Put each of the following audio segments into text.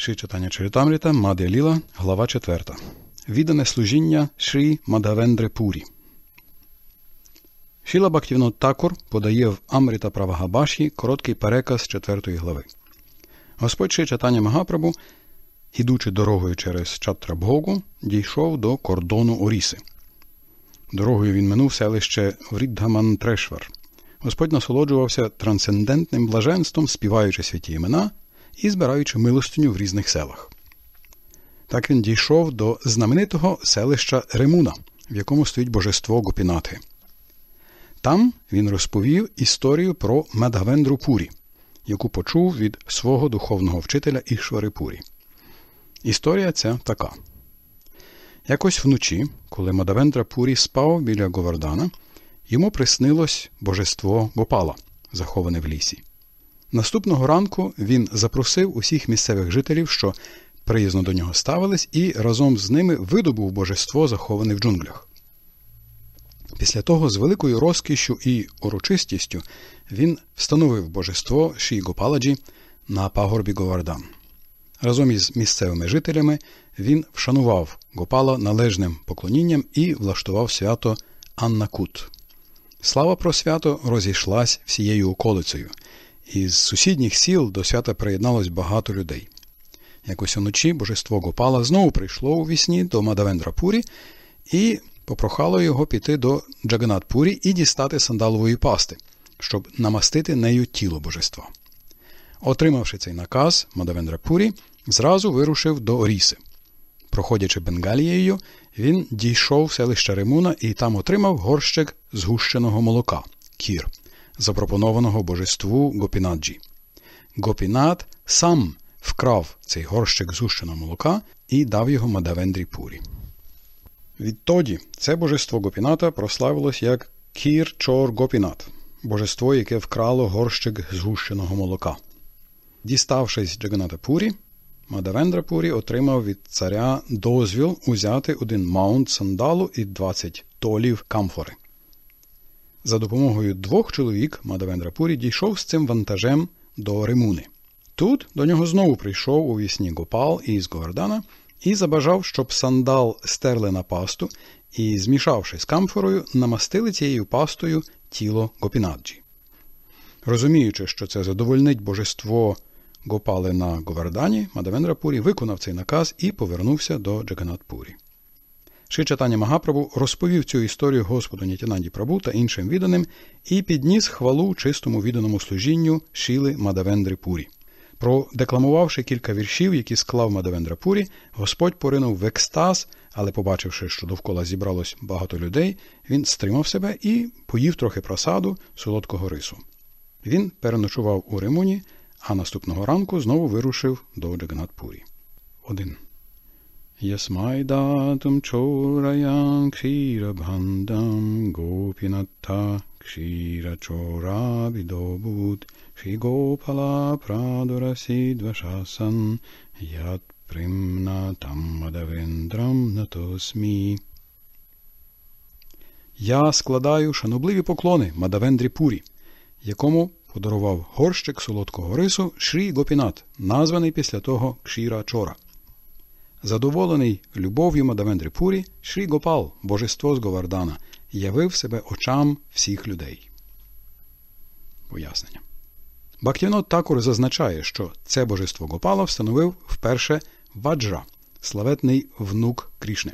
Ши читання Чарітамріта, Мадя Ліла, глава 4. Віддане служіння Шрі Мадавендре Пурі. Шіла Бактівно Такур подає в Амріта Правагабаші короткий переказ 4 глави. Господь Ши читання Магапрабу, ідучи дорогою через Чатрабгогу, дійшов до кордону Оріси. Дорогою він минув селище Трешвар. Господь насолоджувався трансцендентним блаженством, співаючи святі імена і збираючи милостиню в різних селах. Так він дійшов до знаменитого селища Ремуна, в якому стоїть божество Гупінати. Там він розповів історію про Мадгавендру Пурі, яку почув від свого духовного вчителя Ішвари Пурі. Історія ця така. Якось вночі, коли Мадавендра Пурі спав біля Говардана, йому приснилось божество Гопала, заховане в лісі. Наступного ранку він запросив усіх місцевих жителів, що приязно до нього ставились, і разом з ними видобув божество, заховане в джунглях. Після того, з великою розкішю і урочистістю, він встановив божество Шій-Гопаладжі на пагорбі Говардан. Разом із місцевими жителями він вшанував Гопала належним поклонінням і влаштував свято Аннакут. Слава про свято розійшлась всією околицею. Із сусідніх сіл до свята приєдналось багато людей. Якось уночі божество Гопала знову прийшло у вісні до Мадавендрапурі і попрохало його піти до Джаганатпурі і дістати сандалової пасти, щоб намастити нею тіло божества. Отримавши цей наказ, Мадавендрапурі зразу вирушив до Оріси. Проходячи Бенгалією, він дійшов в селище Ремуна і там отримав горщик згущеного молока кір запропонованого божеству Гопінаджі. Гопінат сам вкрав цей горщик згущеного молока і дав його Мадавендрі Пурі. Відтоді це божество Гопіната прославилось як Кір Чор Гопінат, божество, яке вкрало горщик згущеного молока. Діставшись Джаганата Пурі, Мадавендра Пурі отримав від царя дозвіл узяти один маунт сандалу і 20 толів камфори. За допомогою двох чоловік Мадавендрапурі дійшов з цим вантажем до Римуни. Тут до нього знову прийшов у вісні Гопал із Говардана і забажав, щоб сандал стерли на пасту і, змішавши з камфорою, намастили цією пастою тіло Гопінаджі. Розуміючи, що це задовольнить божество Гопали на Говардані, Мадавендрапурі виконав цей наказ і повернувся до Джаганатпурі. Ши Чатані Магапрабу розповів цю історію Господу Нітянанді Прабу та іншим відданим і підніс хвалу чистому відданому служінню Шіли Мадавендри Пурі. Продекламувавши кілька віршів, які склав Мадавендра Пурі, Господь поринув в екстаз, але, побачивши, що довкола зібралось багато людей, він стримав себе і поїв трохи просаду солодкого рису. Він переночував у Римуні, а наступного ранку знову вирушив до Джагнат 1. यस्मै दातुं चोरयां क्षीरभन्दं गोपिनत्थ क्षीरचोराभिदोऽभूत् Gopala प्रादुरसीद्वशासन् यत् Yat तं мадавендрам Natosmi. Я складаю шанобливі поклони Мадавендрі Пурі, якому подарував горщик солодкого рису Шрі Гопінат, названий після того Кшіра Чора задоволений любов'ю Мадавендрипурі, Шрі Гопал, божество з Говардана, явив себе очам всіх людей. Пояснення. Бактінот Такур зазначає, що це божество Гопала встановив вперше Ваджа, славетний внук Крішни.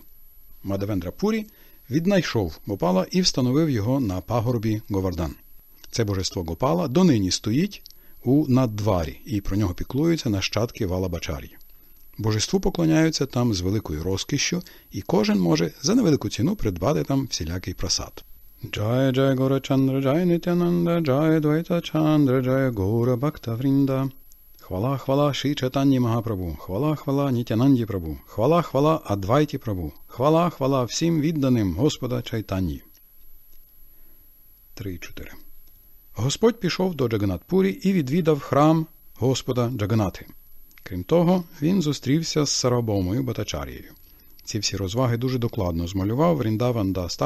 Мадавендра Пурі віднайшов Гопала і встановив його на пагорбі Говардан. Це божество Гопала донині стоїть у надварі, і про нього піклуються нащадки Валабачар'ї. Божеству поклоняються там з великою розкішшю, і кожен може за невелику ціну придбати там всілякий просад. Джай Джай Гора Чандра Джай Нитянанда Джай Двайта Чандра Джай Гора Бхакта Врінда. Хвала, хвала Ши Чатанні Магапрабу, хвала, хвала Нітянанді Прабу, хвала, хвала Адвайті Прабу, хвала, хвала всім відданим Господа Чайтанні. 3.4 Господь пішов до Джаганатпурі і відвідав храм Господа Джаганати. Крім того, він зустрівся з Сарабомою Батачарією. Ці всі розваги дуже докладно змалював Ріндаван Дас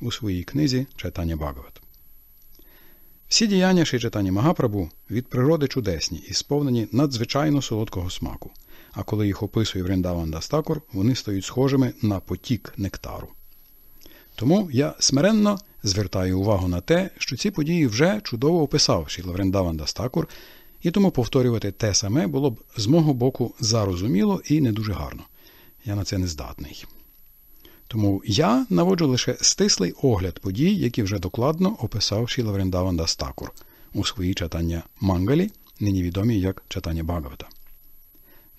у своїй книзі Читання Багават. Всі діяння Шичатані Магапрабу від природи чудесні і сповнені надзвичайно солодкого смаку, а коли їх описує Вріндаван Дастакур, вони стають схожими на потік нектару. Тому я смиренно звертаю увагу на те, що ці події вже чудово описав Шіла Вріндаван Дастакур і тому повторювати те саме було б з мого боку зарозуміло і не дуже гарно. Я на це не здатний. Тому я наводжу лише стислий огляд подій, які вже докладно описав Шіла Вріндаванда Стакур у своїй читання Мангалі, нині відомі як читання Багавата.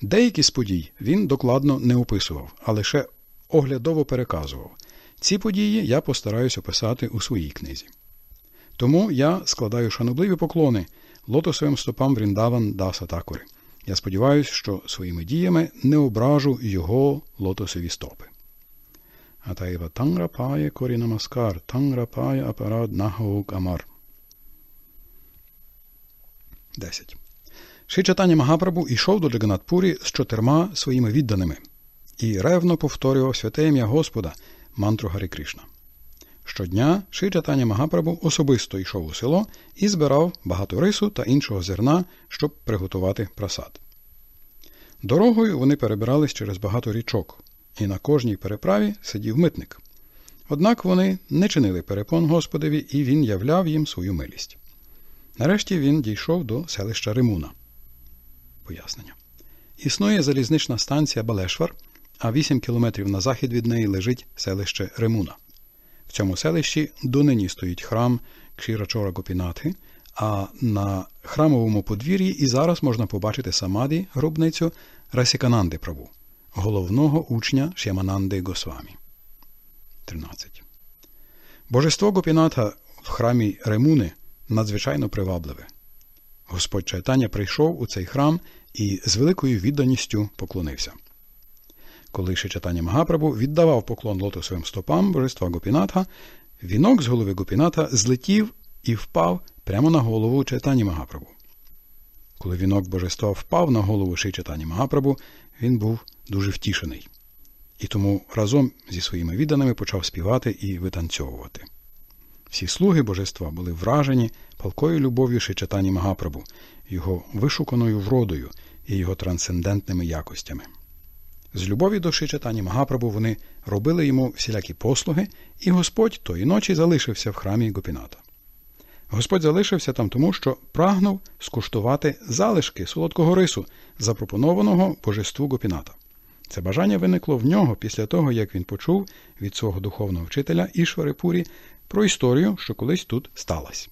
Деякі з подій він докладно не описував, а лише оглядово переказував. Ці події я постараюсь описати у своїй книзі. Тому я складаю шанобливі поклони лотосовим стопам Вріндаван Даса Такури. Я сподіваюся, що своїми діями не ображу його лотосові стопи. Атаєва Танграпає корі намаскар, Танграпає апарад нахаук амар. 10. Ши Магапрабу йшов до Джаганатпурі з чотирма своїми відданими і ревно повторював святе ім'я Господа мантру Гарі Кришна. Щодня Ши Чатаня Магапрабу особисто йшов у село і збирав багато рису та іншого зерна, щоб приготувати просад. Дорогою вони перебирались через багато річок, і на кожній переправі сидів митник. Однак вони не чинили перепон Господові і він являв їм свою милість. Нарешті він дійшов до селища Римуна. Пояснення. Існує залізнична станція Балешвар, а 8 кілометрів на захід від неї лежить селище Римуна. В цьому селищі донині стоїть храм Кшірачора Гопінатхи, а на храмовому подвір'ї і зараз можна побачити самаді гробницю Расікананди Праву, головного учня Шямананди Госвамі. 13. Божество Гопінатха в храмі Ремуни надзвичайно привабливе. Господь Чайтання прийшов у цей храм і з великою відданістю поклонився. Коли ще Магапрабу віддавав поклон лотосовим стопам божества Гопінатха, вінок з голови Гопіната злетів і впав прямо на голову читані Магапрабу. Коли вінок божества впав на голову ще Магапрабу, він був дуже втішений. І тому разом зі своїми відданими почав співати і витанцьовувати. Всі слуги божества були вражені палкою любов'ю Шичатані Магапрабу, його вишуканою вродою і його трансцендентними якостями. З любові до Шичатані Магапрабу вони робили йому всілякі послуги, і Господь тої ночі залишився в храмі Гопіната. Господь залишився там тому, що прагнув скуштувати залишки солодкого рису, запропонованого божеству Гопіната. Це бажання виникло в нього після того, як він почув від свого духовного вчителя Ішварипурі про історію, що колись тут сталася.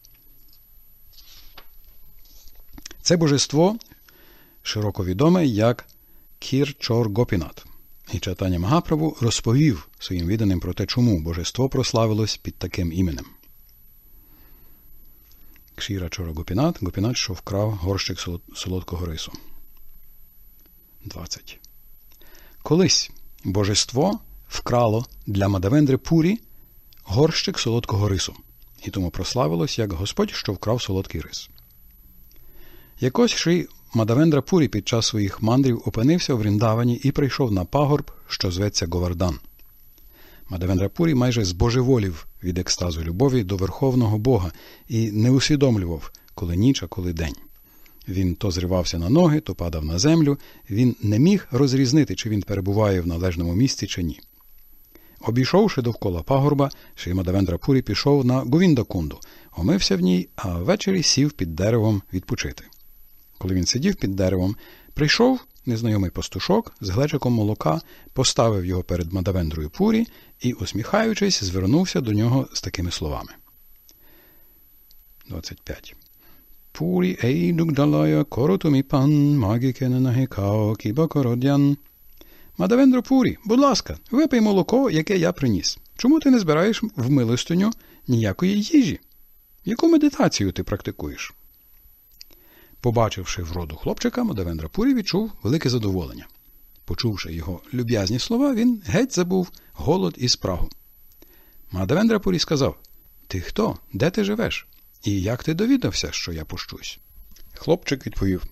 Це божество широко відоме як Кір Чор Гопінат. І читання Магаправу розповів своїм відданим про те, чому божество прославилось під таким іменем. Кшіра Чора Гопінат, Гопінат, що вкрав горщик солодкого рису. 20. Колись божество вкрало для Мадавендри Пурі горщик солодкого рису. І тому прославилось як Господь, що вкрав солодкий рис. Якось Шрі Мадавендра Пурі під час своїх мандрів опинився в Ріндавані і прийшов на пагорб, що зветься Говардан. Мадавендра Пурі майже збожеволів від екстазу любові до верховного Бога і не усвідомлював, коли ніч, а коли день. Він то зривався на ноги, то падав на землю, він не міг розрізнити, чи він перебуває в належному місці, чи ні. Обійшовши довкола пагорба, шимадавендра Пурі пішов на Говіндакунду, омився в ній, а ввечері сів під деревом відпочити коли він сидів під деревом, прийшов незнайомий пастушок з глечиком молока, поставив його перед мадавендрою пурі і, усміхаючись, звернувся до нього з такими словами. 25. Пурі ейдук далая коротумі пан, магікене нагікао кібакородян. Мадавендро Пурі, будь ласка, випий молоко, яке я приніс. Чому ти не збираєш в милостиню ніякої їжі? Яку медитацію ти практикуєш? Побачивши вроду хлопчика, Мадавендра Пурі відчув велике задоволення. Почувши його люб'язні слова, він геть забув голод і спрагу. Мадавендра Пурі сказав Ти хто? Де ти живеш? І як ти довідався, що я пущусь? Хлопчик відповів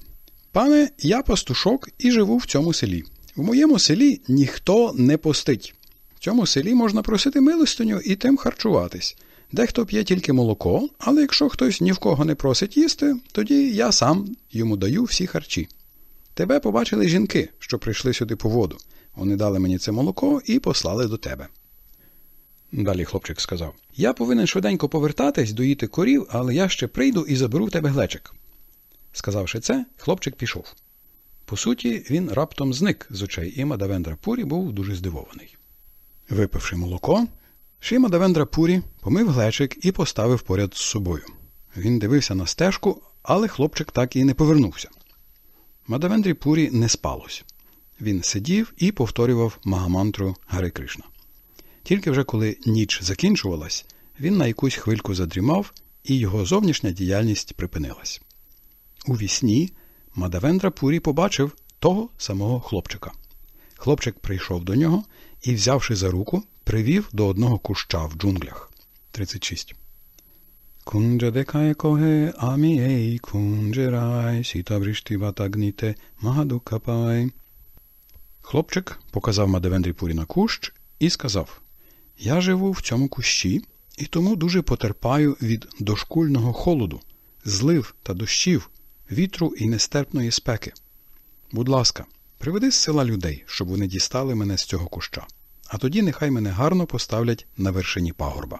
Пане, я пастушок і живу в цьому селі. В моєму селі ніхто не постить. В цьому селі можна просити милостиню і тим харчуватись. Дехто п'є тільки молоко, але якщо хтось ні в кого не просить їсти, тоді я сам йому даю всі харчі. Тебе побачили жінки, що прийшли сюди по воду. Вони дали мені це молоко і послали до тебе. Далі хлопчик сказав: Я повинен швиденько повертатись, доїти корів, але я ще прийду і заберу в тебе глечик. Сказавши це, хлопчик пішов. По суті, він раптом зник з очей, і Мадавендра Пурі був дуже здивований. Випивши молоко, Шима Давендра Пурі помив глечик і поставив поряд з собою. Він дивився на стежку, але хлопчик так і не повернувся. Мадавендрі Пурі не спалось. Він сидів і повторював магамантру Гари Кришна. Тільки вже коли ніч закінчувалась, він на якусь хвильку задрімав, і його зовнішня діяльність припинилась. У вісні Мадавендра Пурі побачив того самого хлопчика. Хлопчик прийшов до нього і, взявши за руку, привів до одного куща в джунглях. 36. Кунджа коге амієй Хлопчик показав Мадевендрі Пурі на кущ і сказав Я живу в цьому кущі і тому дуже потерпаю від дошкульного холоду, злив та дощів, вітру і нестерпної спеки. Будь ласка, приведи з села людей, щоб вони дістали мене з цього куща а тоді нехай мене гарно поставлять на вершині пагорба.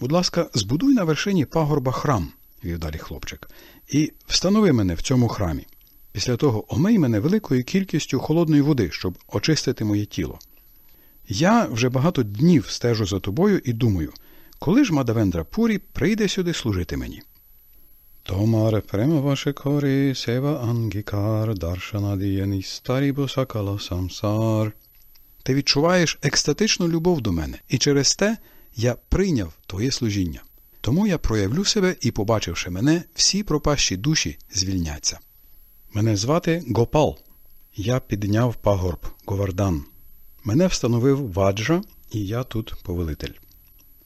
Будь ласка, збудуй на вершині пагорба храм, вів далі хлопчик, і встанови мене в цьому храмі. Після того омий мене великою кількістю холодної води, щоб очистити моє тіло. Я вже багато днів стежу за тобою і думаю, коли ж Мадавендра Пурі прийде сюди служити мені. Томаре према ваше корі сева ангікар, даршана дієні старібо сакала самсар. Ти відчуваєш екстатичну любов до мене, і через те я прийняв Твоє служіння. Тому я проявлю себе і, побачивши мене, всі пропащі душі звільняться. Мене звати Гопал. Я підняв пагорб Говардан. Мене встановив ваджа, і я тут повелитель.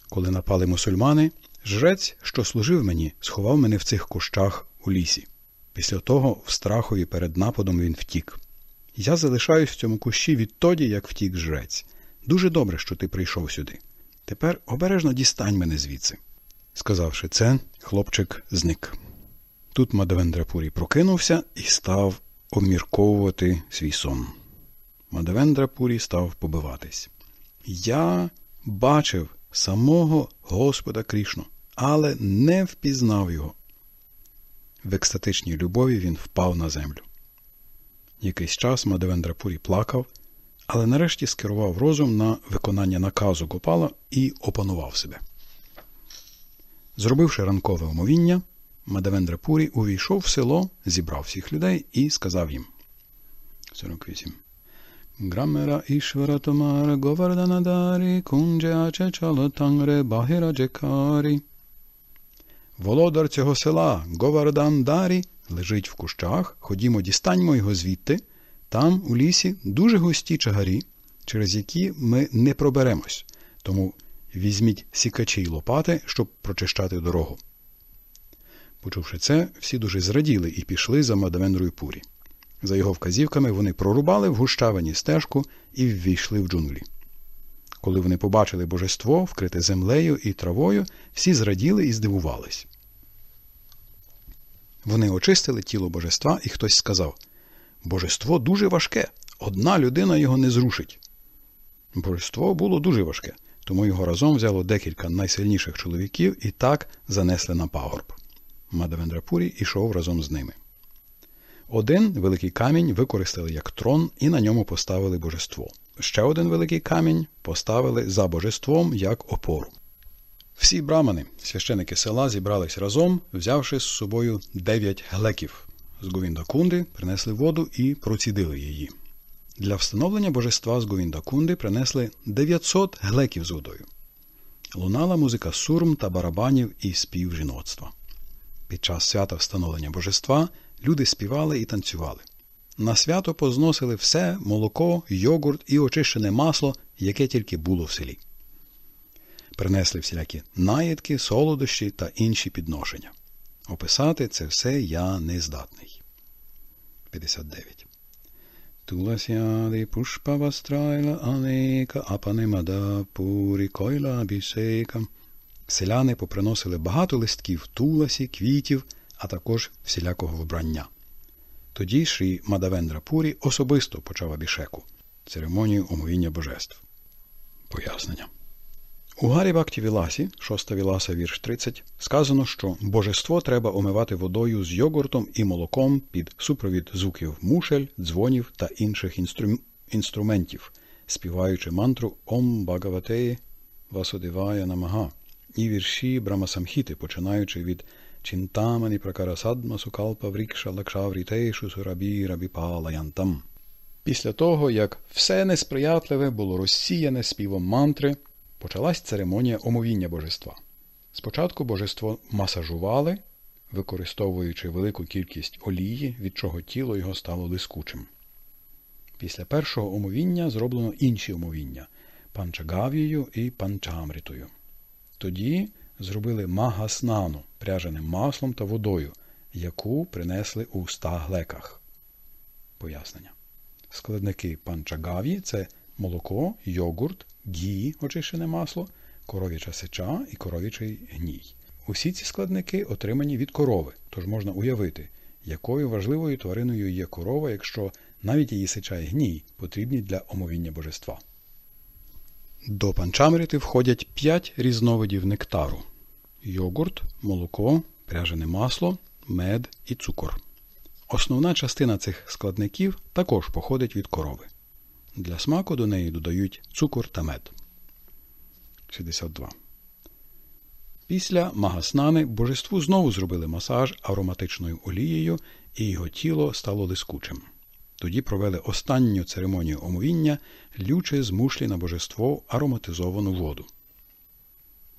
Коли напали мусульмани, жрець, що служив мені, сховав мене в цих кущах у лісі. Після того в страхові перед нападом він втік. Я залишаюсь в цьому кущі відтоді, як втік жрець. Дуже добре, що ти прийшов сюди. Тепер обережно дістань мене звідси. Сказавши це, хлопчик зник. Тут Мадавендрапурі прокинувся і став обмірковувати свій сон. Мадавендрапурі став побиватись. Я бачив самого Господа Крішну, але не впізнав його. В екстатичній любові він впав на землю. Якийсь час Мадевендрапурі плакав, але нарешті скерував розум на виконання наказу Гопала і опанував себе. Зробивши ранкове умовіння, Мадавендрапурі увійшов в село, зібрав всіх людей і сказав їм 48. Грамера Ішвара Томара Говарданадарі Кунджеаче Чалотангре, Багіра Джекарі. Володар цього села Дарі. Лежить в кущах, ходімо, дістаньмо його звідти. Там, у лісі, дуже густі чагарі, через які ми не проберемось. Тому візьміть сікачі й лопати, щоб прочищати дорогу. Почувши це, всі дуже зраділи і пішли за Мадавендрою пурі. За його вказівками вони прорубали в гущавині стежку і ввійшли в джунглі. Коли вони побачили божество, вкрите землею і травою, всі зраділи і здивувались. Вони очистили тіло божества, і хтось сказав Божество дуже важке, одна людина його не зрушить. Божество було дуже важке, тому його разом взяло декілька найсильніших чоловіків і так занесли на пагорб. Мадавендрапурі йшов разом з ними. Один великий камінь використали як трон і на ньому поставили божество. Ще один великий камінь поставили за божеством як опору. Всі брамани, священики села, зібрались разом, взявши з собою дев'ять глеків. З Говіндакунди принесли воду і процідили її. Для встановлення божества з Гувіндакунди принесли 900 глеків з водою. Лунала музика сурм та барабанів і спів жіноцтва. Під час свята встановлення божества люди співали і танцювали. На свято позносили все молоко, йогурт і очищене масло, яке тільки було в селі принесли всілякі наїдки, солодощі та інші підношення. Описати це все я не здатний. 59. Туласяди пушпава анека, апанемада койла бісейка. Селяни поприносили багато листків туласі, квітів, а також всілякого вбрання. Тоді Шрі Мадавендра Пурі особисто почав абішеку церемонію омовіння божеств. Пояснення. У Гарібакті Віласі, 6 Віласа, вірш 30, сказано, що божество треба омивати водою з йогуртом і молоком під супровід звуків мушель, дзвонів та інших інстру... інструментів, співаючи мантру Ом Багаватеї Васудевая Намага і вірші Брамасамхіти, починаючи від Чинтамані Пракарасадма Сукалпа Врікша Лакшаврітейшу Сурабі Рабіпала Янтам. Після того, як все несприятливе було розсіяне співом мантри почалась церемонія омовіння божества. Спочатку божество масажували, використовуючи велику кількість олії, від чого тіло його стало лискучим. Після першого омовіння зроблено інші омовіння панчагавією і панчамрітою. Тоді зробили магаснану пряженим маслом та водою, яку принесли у ста глеках. Пояснення. Складники панчагаві це молоко, йогурт, гі, очищене масло, коров'яча сеча і коров'ячий гній. Усі ці складники отримані від корови, тож можна уявити, якою важливою твариною є корова, якщо навіть її сеча і гній потрібні для омовіння божества. До панчамріти входять 5 різновидів нектару: йогурт, молоко, пряжене масло, мед і цукор. Основна частина цих складників також походить від корови. Для смаку до неї додають цукор та мед. 62. Після магаснани божеству знову зробили масаж ароматичною олією, і його тіло стало лискучим. Тоді провели останню церемонію омовіння, лючи з мушлі на божество ароматизовану воду.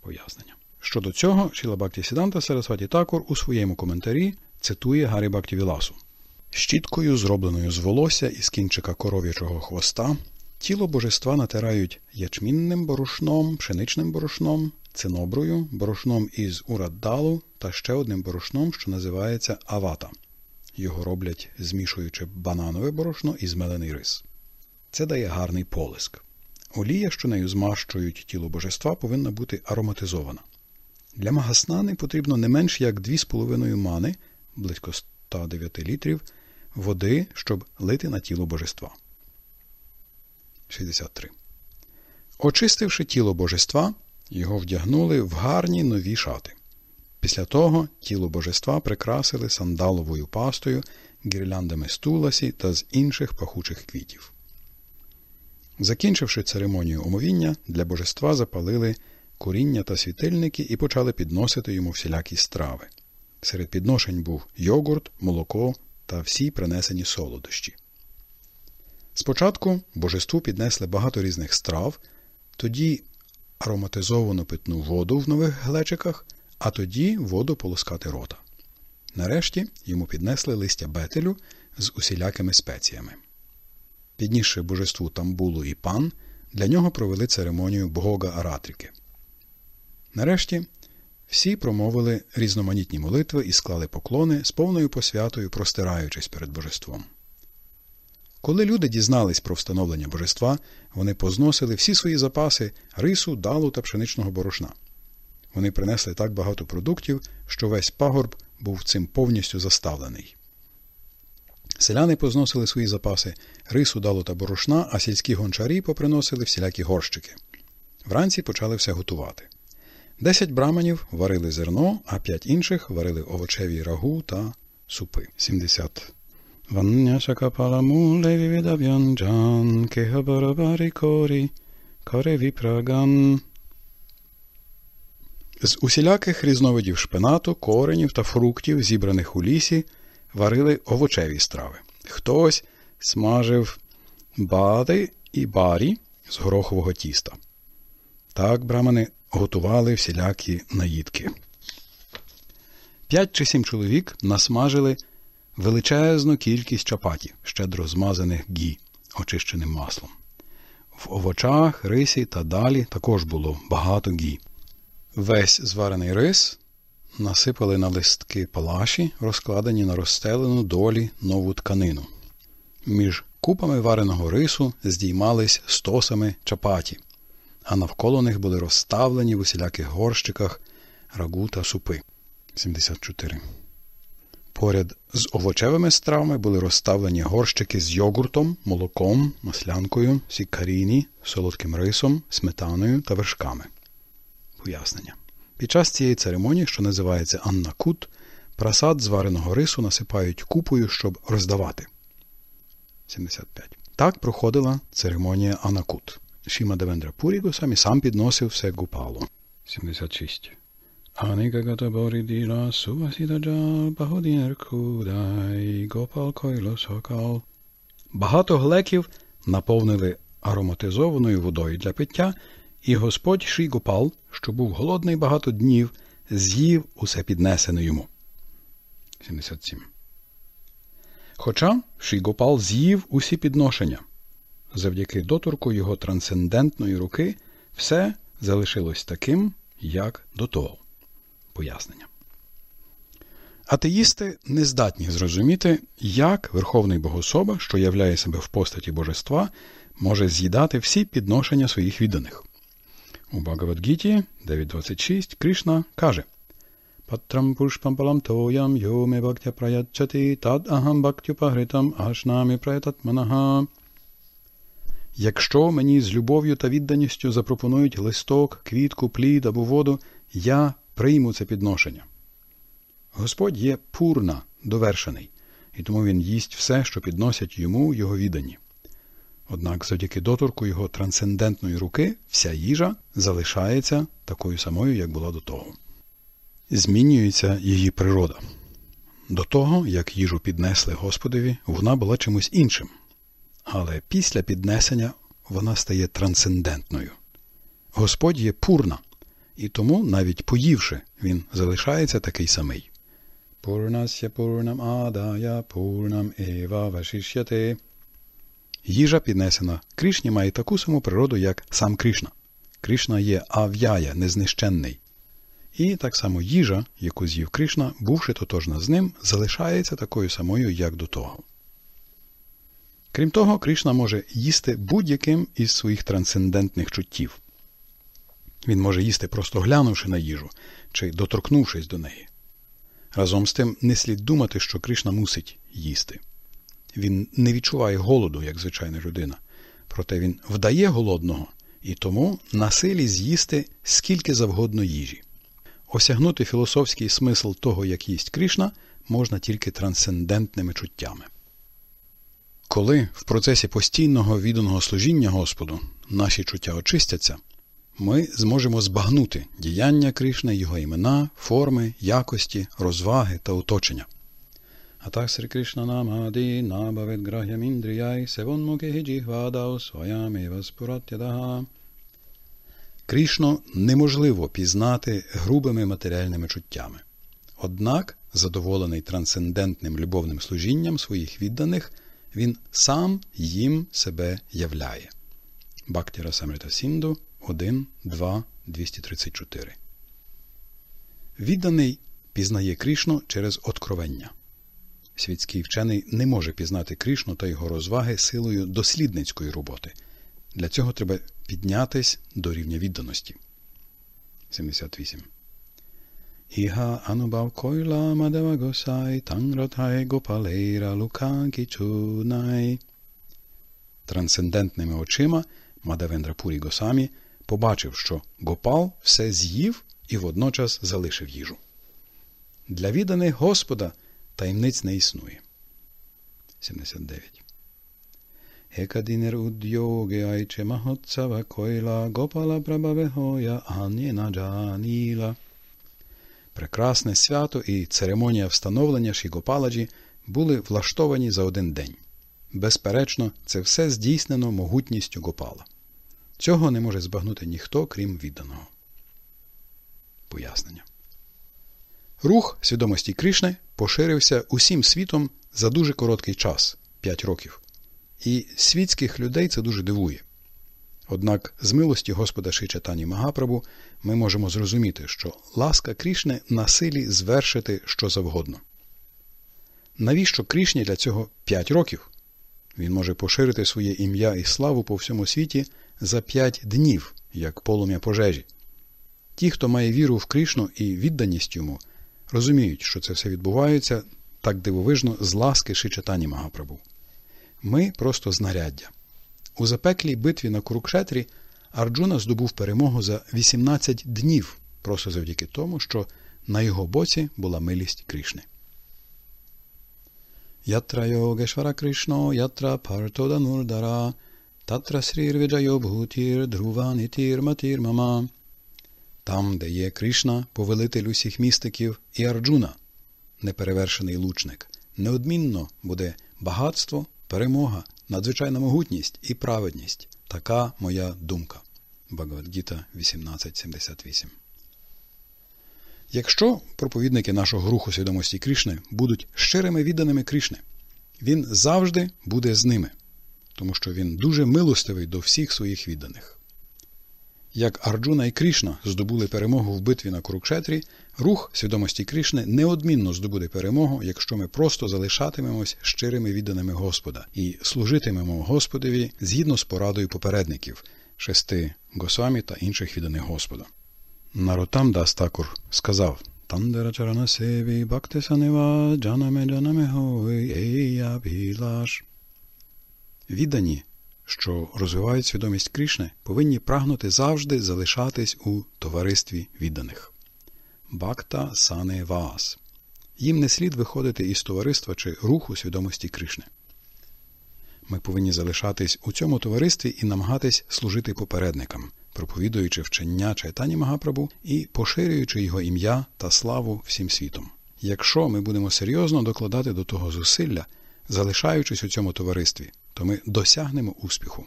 Пояснення. Щодо цього, Шіла Бакті Сіданта Сарасваті Такор у своєму коментарі цитує Гарі Бакті Віласу. Щіткою, зробленою з волосся із кінчика коров'ячого хвоста, тіло божества натирають ячмінним борошном, пшеничним борошном, циноброю, борошном із ураддалу та ще одним борошном, що називається авата. Його роблять, змішуючи бананове борошно і змелений рис. Це дає гарний полиск. Олія, що нею змащують тіло божества, повинна бути ароматизована. Для магаснани потрібно не менш як 2,5 мани, близько 109 літрів води, щоб лити на тіло божества. 63. Очистивши тіло божества, його вдягнули в гарні нові шати. Після того тіло божества прикрасили сандаловою пастою, гірляндами стуласі та з інших пахучих квітів. Закінчивши церемонію умовіння, для божества запалили куріння та світильники і почали підносити йому всілякі страви. Серед підношень був йогурт, молоко, та всі принесені солодощі. Спочатку божеству піднесли багато різних страв, тоді ароматизовану питну воду в нових глечиках, а тоді воду полоскати рота. Нарешті йому піднесли листя бетелю з усілякими спеціями. Піднісши божеству Тамбулу і пан, для нього провели церемонію бога Аратрики. Нарешті всі промовили різноманітні молитви і склали поклони з повною посвятою, простираючись перед божеством. Коли люди дізнались про встановлення божества, вони позносили всі свої запаси рису, далу та пшеничного борошна. Вони принесли так багато продуктів, що весь пагорб був цим повністю заставлений. Селяни позносили свої запаси рису, далу та борошна, а сільські гончарі поприносили всілякі горщики. Вранці почали все готувати. Десять браманів варили зерно, а п'ять інших варили овочеві рагу та супи. 70. леві З усіляких різновидів шпинату, коренів та фруктів, зібраних у лісі, варили овочеві страви. Хтось смажив бади і барі з горохового тіста. Так брамани готували всілякі наїдки. П'ять чи сім чоловік насмажили величезну кількість чапаті, щедро змазаних гі, очищеним маслом. В овочах, рисі та далі також було багато гі. Весь зварений рис насипали на листки палаші, розкладені на розстелену долі нову тканину. Між купами вареного рису здіймались стосами чапаті а навколо них були розставлені в усіляких горщиках рагу та супи. 74. Поряд з овочевими стравами були розставлені горщики з йогуртом, молоком, маслянкою, сікаріні, солодким рисом, сметаною та вершками. Пояснення. Під час цієї церемонії, що називається Аннакут, просад звареного рису насипають купою, щоб роздавати. 75. Так проходила церемонія Анакут. Шима Девендра Пури Госвами сам підносив все гупало. 76. Анигагата Боридіра Сувасіда Джал Баходінер Кудай Багато глеків наповнили ароматизованою водою для пиття, і господь Ші Гопал, що був голодний багато днів, з'їв усе піднесене йому. 77. Хоча Ші Гопал з'їв усі підношення завдяки доторку його трансцендентної руки все залишилось таким, як до того. Пояснення. Атеїсти не здатні зрозуміти, як Верховний Богособа, що являє себе в постаті божества, може з'їдати всі підношення своїх відданих. У Багавадгіті 9.26 Кришна каже Патрам йоми бактя праятчати тад агам бактю пагритам ашнамі праятат манаха. Якщо мені з любов'ю та відданістю запропонують листок, квітку, плід або воду, я прийму це підношення. Господь є пурна, довершений, і тому він їсть все, що підносять йому його віддані. Однак завдяки доторку його трансцендентної руки вся їжа залишається такою самою, як була до того. Змінюється її природа. До того, як їжу піднесли Господові, вона була чимось іншим але після піднесення вона стає трансцендентною. Господь є пурна, і тому, навіть поївши, він залишається такий самий. Пурнася пурнам адая пурнам ева вашішяте. Їжа, піднесена Крішні, має таку саму природу, як сам Крішна. Кришна є ав'яя, незнищенний. І так само їжа, яку з'їв Кришна, бувши тотожна з ним, залишається такою самою, як до того. Крім того, Кришна може їсти будь-яким із своїх трансцендентних чуттів. Він може їсти, просто глянувши на їжу чи доторкнувшись до неї. Разом з тим, не слід думати, що Кришна мусить їсти. Він не відчуває голоду, як звичайна людина, проте він вдає голодного і тому на силі з'їсти скільки завгодно їжі. Осягнути філософський смисл того, як їсть Кришна, можна тільки трансцендентними чуттями. Коли в процесі постійного відданого служіння Господу наші чуття очистяться, ми зможемо збагнути діяння Кришна, його імена, форми, якості, розваги та оточення. А Сри Кришна намади набавит грахям індріяй севон мукехи джігвадау своями васпуратядаха. Крішно неможливо пізнати грубими матеріальними чуттями. Однак, задоволений трансцендентним любовним служінням своїх відданих він сам їм себе являє. Бхактіра Самрита Сінду 1, 2, 234. Відданий пізнає Крішну через откровення. Світський вчений не може пізнати Крішну та його розваги силою дослідницької роботи. Для цього треба піднятись до рівня відданості. 78 Iha anubav koila madhava gosai tangratai gopalera lukanki chunai. Трансцендентними очима Мадавендрапурі Госамі побачив, що Гопал все з'їв і водночас залишив їжу. Для відданих Господа таємниць не існує. 79. Екадінер удйоги айче махотцава койла гопала прабавегоя аніна джаніла. Прекрасне свято і церемонія встановлення Шігопаладжі були влаштовані за один день. Безперечно, це все здійснено могутністю Гопала. Цього не може збагнути ніхто, крім відданого. Пояснення. Рух свідомості Кришни поширився усім світом за дуже короткий час 5 років. І світських людей це дуже дивує. Однак з милості Господа Шичатані Магапрабу ми можемо зрозуміти, що ласка Крішни на силі звершити що завгодно. Навіщо Крішні для цього 5 років? Він може поширити своє ім'я і славу по всьому світі за 5 днів, як полум'я пожежі. Ті, хто має віру в Крішну і відданість йому, розуміють, що це все відбувається так дивовижно з ласки Шичатані Магапрабу. Ми просто знаряддя. У запеклій битві на Курукшетрі Арджуна здобув перемогу за 18 днів, просто завдяки тому, що на його боці була милість Кришни. Ятра Йогешвара Кришно, ятра партода нурдара, татра бхутір друва нітір матір мама. Там, де є Кришна, повелитель усіх містиків і Арджуна, неперевершений лучник, неодмінно буде багатство, перемога надзвичайна могутність і праведність. Така моя думка. Багавадгіта 18.78. Якщо проповідники нашого руху свідомості Крішни будуть щирими відданими Крішне, він завжди буде з ними, тому що він дуже милостивий до всіх своїх відданих. Як Арджуна і Крішна здобули перемогу в битві на Курукшетрі, Рух свідомості Кришни неодмінно здобуде перемогу, якщо ми просто залишатимемось щирими відданими Господа і служитимемо Господові згідно з порадою попередників шести Госвамі та інших відданих Господа. Наротам Дас сказав Віддані, що розвивають свідомість Крішни, повинні прагнути завжди залишатись у товаристві відданих бакта сане ваас. Їм не слід виходити із товариства чи руху свідомості Кришни. Ми повинні залишатись у цьому товаристві і намагатись служити попередникам, проповідуючи вчення чайтані Магапрабу і поширюючи його ім'я та славу всім світом. Якщо ми будемо серйозно докладати до того зусилля, залишаючись у цьому товаристві, то ми досягнемо успіху.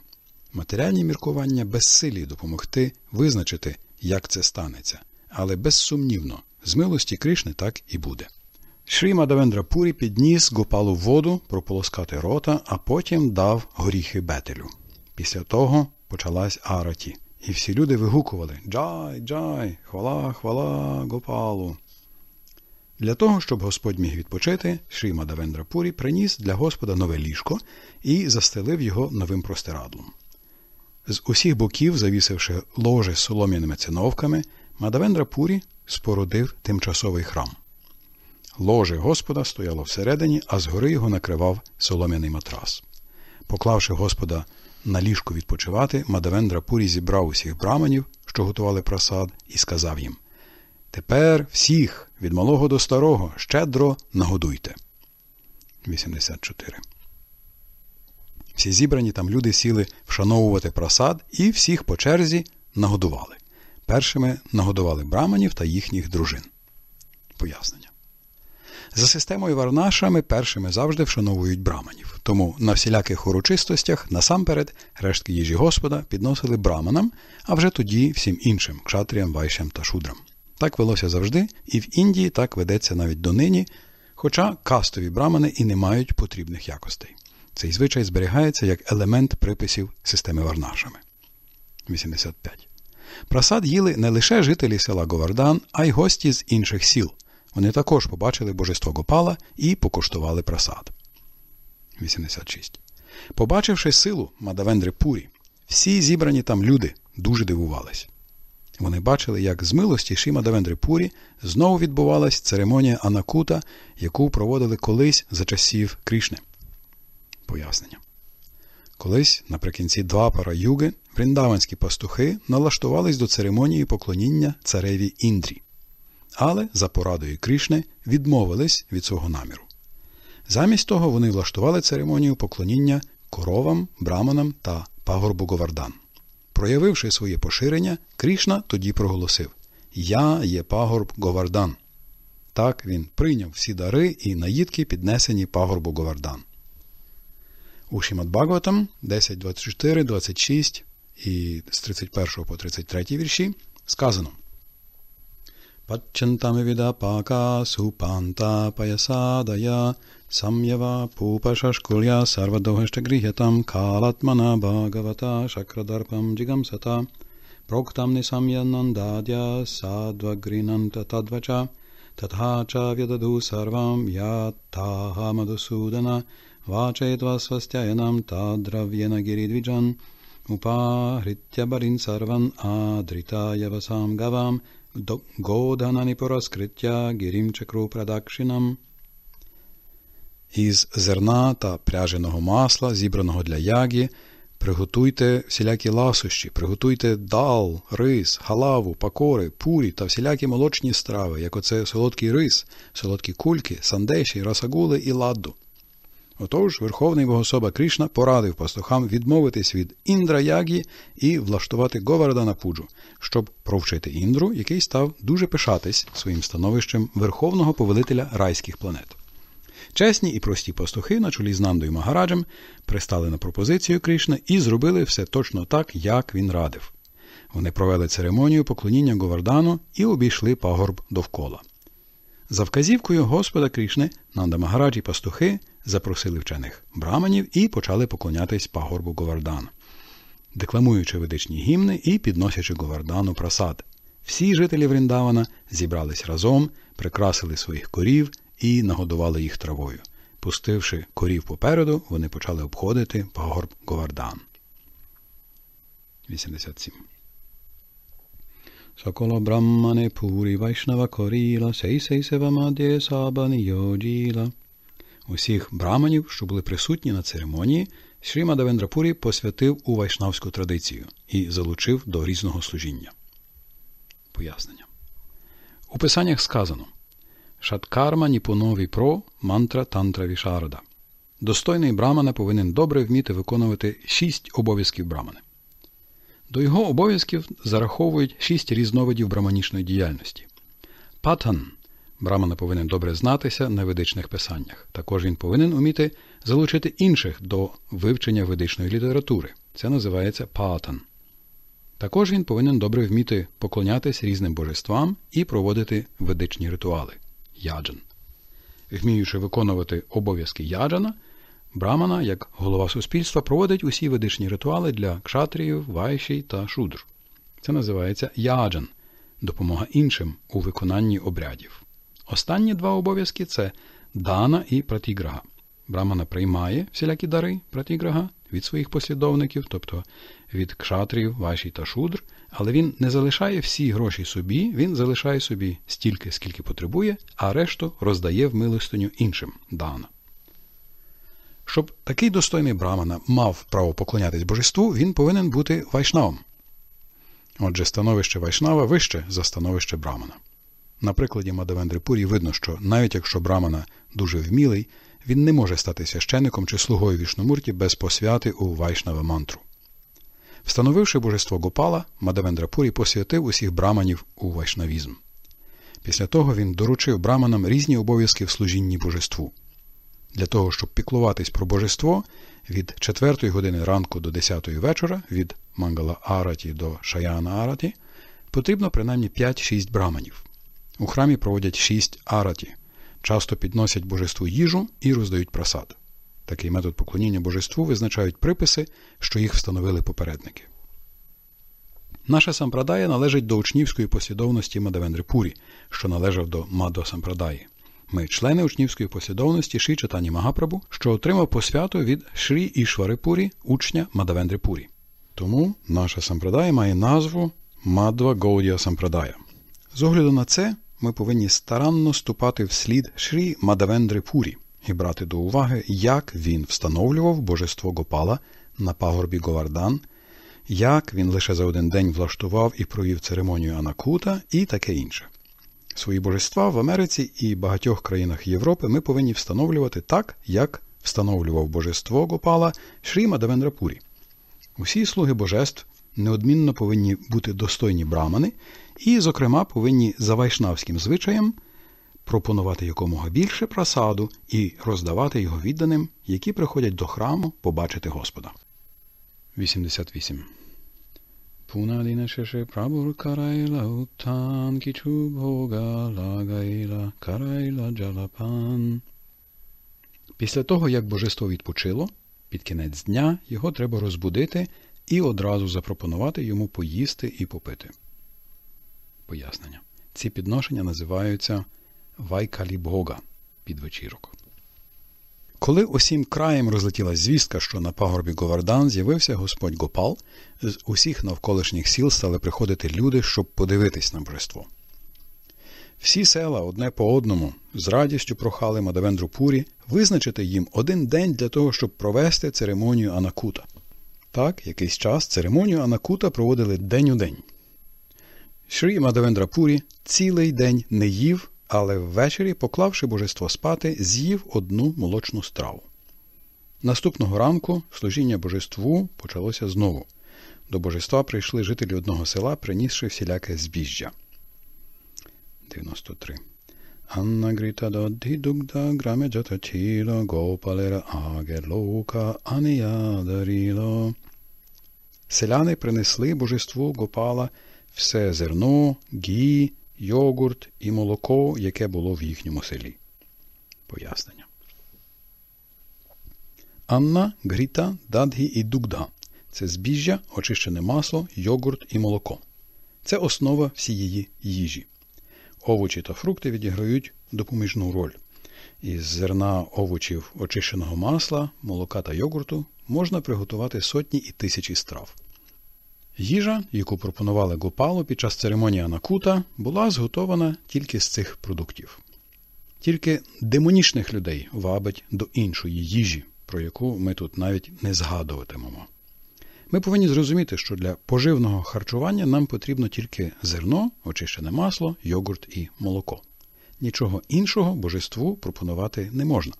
Матеріальні міркування безсилі допомогти визначити, як це станеться але безсумнівно, з милості Кришни так і буде. Шрі Мадавендрапурі підніс гопалу воду прополоскати рота, а потім дав горіхи бетелю. Після того почалась араті, і всі люди вигукували Джай, джай, хвала, хвала, гопалу. Для того, щоб Господь міг відпочити, Шрі Мадавендрапурі приніс для Господа нове ліжко і застелив його новим простирадлом. З усіх боків, завісивши ложе солом'яними циновками, Мадавендра Пурі спородив тимчасовий храм. Ложе Господа стояло всередині, а згори його накривав солом'яний матрас. Поклавши Господа на ліжку відпочивати, Мадавендра Пурі зібрав усіх браманів, що готували просад, і сказав їм Тепер всіх, від малого до старого, щедро нагодуйте. 84. Всі зібрані там люди сіли вшановувати просад і всіх по черзі нагодували першими нагодували браманів та їхніх дружин. Пояснення. За системою Варнашами першими завжди вшановують браманів, тому на всіляких урочистостях насамперед рештки їжі Господа підносили браманам, а вже тоді всім іншим кшатріям, вайшам та шудрам. Так велося завжди, і в Індії так ведеться навіть донині, хоча кастові брамани і не мають потрібних якостей. Цей звичай зберігається як елемент приписів системи Варнашами. 85. Просад їли не лише жителі села Говардан, а й гості з інших сіл. Вони також побачили божество Гопала і покуштували просад. 86. Побачивши силу Мадавендри Пурі, всі зібрані там люди дуже дивувались. Вони бачили, як з милості Шіма Давендри Пурі знову відбувалась церемонія Анакута, яку проводили колись за часів Крішни. Пояснення. Колись, наприкінці Двапара Юги, бриндаванські пастухи налаштувались до церемонії поклоніння цареві Індрі, але за порадою Крішни відмовились від свого наміру. Замість того вони влаштували церемонію поклоніння коровам, браманам та пагорбу Говардан. Проявивши своє поширення, Крішна тоді проголосив Я є пагорб Говардан. Так він прийняв всі дари і наїдки, піднесені пагорбу Говардан. Ушімат Бхагаватам 10, 24, 26 і з 31 по 33 вірші сказано. Пачантамивідапака супанта паясадая Samyava Pupashashkulya Sarvadohashta Grihatam Kalatmana Bhagavata Shakradarpam Jigamsata Proktam Nisamyanandadya Sadva Grinanta Tadvacha Tathacha Vyadadu Sarvam Yataha Madhusudana वाचयित्वा स्वस्त्ययनं ताद्रव्येन गिरिद्विजन् उपाहृत्य बलिन् सर्वन् आधृतायवसां गवां गोधननि पुरस्कृत्य गिरिं чекру продакшинам. Із зерна та пряженого масла, зібраного для ягі, приготуйте всілякі ласощі, приготуйте дал, рис, халаву, пакори, пурі та всілякі молочні страви, як оце солодкий рис, солодкі кульки, сандеші, расагули і ладду. Отож, Верховний Богособа Кришна порадив пастухам відмовитись від індра-ягі і влаштувати Говарда на Пуджу, щоб провчити індру, який став дуже пишатись своїм становищем верховного повелителя райських планет. Чесні і прості пастухи на чолі з Нандою Магараджем пристали на пропозицію Кришни і зробили все точно так, як він радив. Вони провели церемонію поклоніння Говардану і обійшли пагорб довкола. За вказівкою Господа Крішни, Нанда Магараджі пастухи запросили вчених браманів і почали поклонятись пагорбу Говардан, декламуючи ведичні гімни і підносячи Говардану прасад. Всі жителі Вріндавана зібрались разом, прикрасили своїх корів і нагодували їх травою. Пустивши корів попереду, вони почали обходити пагорб Говардан. 87. Соколо браммане пурі вайшнава коріла, сей сей сабані йоділа. Усіх браманів, що були присутні на церемонії, Шрі Мадавендрапурі посвятив у вайшнавську традицію і залучив до різного служіння. Пояснення. У писаннях сказано Шаткарма Ніпунові про мантра тантра вішарада. Достойний брамана повинен добре вміти виконувати шість обов'язків брамани. До його обов'язків зараховують шість різновидів браманічної діяльності. Патан Брамана повинен добре знатися на ведичних писаннях. Також він повинен уміти залучити інших до вивчення ведичної літератури. Це називається паатан. Також він повинен добре вміти поклонятись різним божествам і проводити ведичні ритуали яджан. Вміючи виконувати обов'язки яджана, Брамана, як голова суспільства, проводить усі ведичні ритуали для кшатріїв, вайшій та шудр. Це називається яджан допомога іншим у виконанні обрядів. Останні два обов'язки це дана і Пратіграга. Брамана приймає всілякі дари пратіграха від своїх послідовників, тобто від кшатрів, ваші та шудр, але він не залишає всі гроші собі, він залишає собі стільки, скільки потребує, а решту роздає в милостиню іншим дана. Щоб такий достойний брамана мав право поклонятись божеству, він повинен бути вайшнавом. Отже, становище вайшнава вище за становище брамана. На прикладі Мадавендрипурі видно, що навіть якщо Брамана дуже вмілий, він не може стати священником чи слугою вішномурті без посвяти у вайшнава мантру. Встановивши божество Гопала, Мадавендрапурі посвятив усіх браманів у вайшнавізм. Після того він доручив браманам різні обов'язки в служінні божеству. Для того, щоб піклуватись про божество від 4 години ранку до 10 вечора, від Мангала Араті до Шаяна Араті, потрібно принаймні 5-6 браманів. У храмі проводять шість араті, часто підносять божеству їжу і роздають просаду. Такий метод поклоніння божеству визначають приписи, що їх встановили попередники. Наша сампрадая належить до учнівської послідовності Мадавендрипурі, що належав до Мадо Сампрадаї. Ми члени учнівської послідовності Ші Читані Магапрабу, що отримав посвяту від Шрі Ішварипурі, учня Мадавендрипурі. Тому наша сампрадая має назву Мадва Гоудія Сампрадая. З огляду на це, ми повинні старанно ступати вслід Шрі Мадавендри Пурі і брати до уваги, як він встановлював божество Гопала на пагорбі Говардан, як він лише за один день влаштував і провів церемонію Анакута і таке інше. Свої божества в Америці і багатьох країнах Європи ми повинні встановлювати так, як встановлював божество Гопала Шрі Мадавендрапурі. Усі слуги божеств неодмінно повинні бути достойні брамани і, зокрема, повинні за вайшнавським звичаєм пропонувати якомога більше прасаду і роздавати його відданим, які приходять до храму побачити Господа. 88. Punadina sheshe prabhur karaila uttan kichu bhoga lagaila karaila Після того, як божество відпочило, під кінець дня його треба розбудити і одразу запропонувати йому поїсти і попити. Пояснення. Ці підношення називаються Вайкалі Бога підвечірок. Коли усім краєм розлетіла звістка, що на пагорбі Говардан з'явився господь Гопал, з усіх навколишніх сіл стали приходити люди, щоб подивитись на божество. Всі села одне по одному з радістю прохали Мадавендру Пурі визначити їм один день для того, щоб провести церемонію Анакута, так, якийсь час церемонію Анакута проводили день у день. Шрі Мадавендрапурі цілий день не їв, але ввечері, поклавши божество спати, з'їв одну молочну страву. Наступного ранку служіння божеству почалося знову. До божества прийшли жителі одного села, принісши всіляке збіжжя. 93 Анна Anna gritade didugda grame jata chilo gopalera агелока аніядаріло. Селяни принесли божеству Гопала все зерно, гі, йогурт і молоко, яке було в їхньому селі. Пояснення. Анна гріта, дадгі і дугда це збіжжя, очищене масло, йогурт і молоко. Це основа всієї їжі овочі та фрукти відіграють допоміжну роль. Із зерна овочів очищеного масла, молока та йогурту можна приготувати сотні і тисячі страв. Їжа, яку пропонували Гопалу під час церемонії Анакута, була зготована тільки з цих продуктів. Тільки демонічних людей вабить до іншої їжі, про яку ми тут навіть не згадуватимемо. Ми повинні зрозуміти, що для поживного харчування нам потрібно тільки зерно, очищене масло, йогурт і молоко. Нічого іншого божеству пропонувати не можна.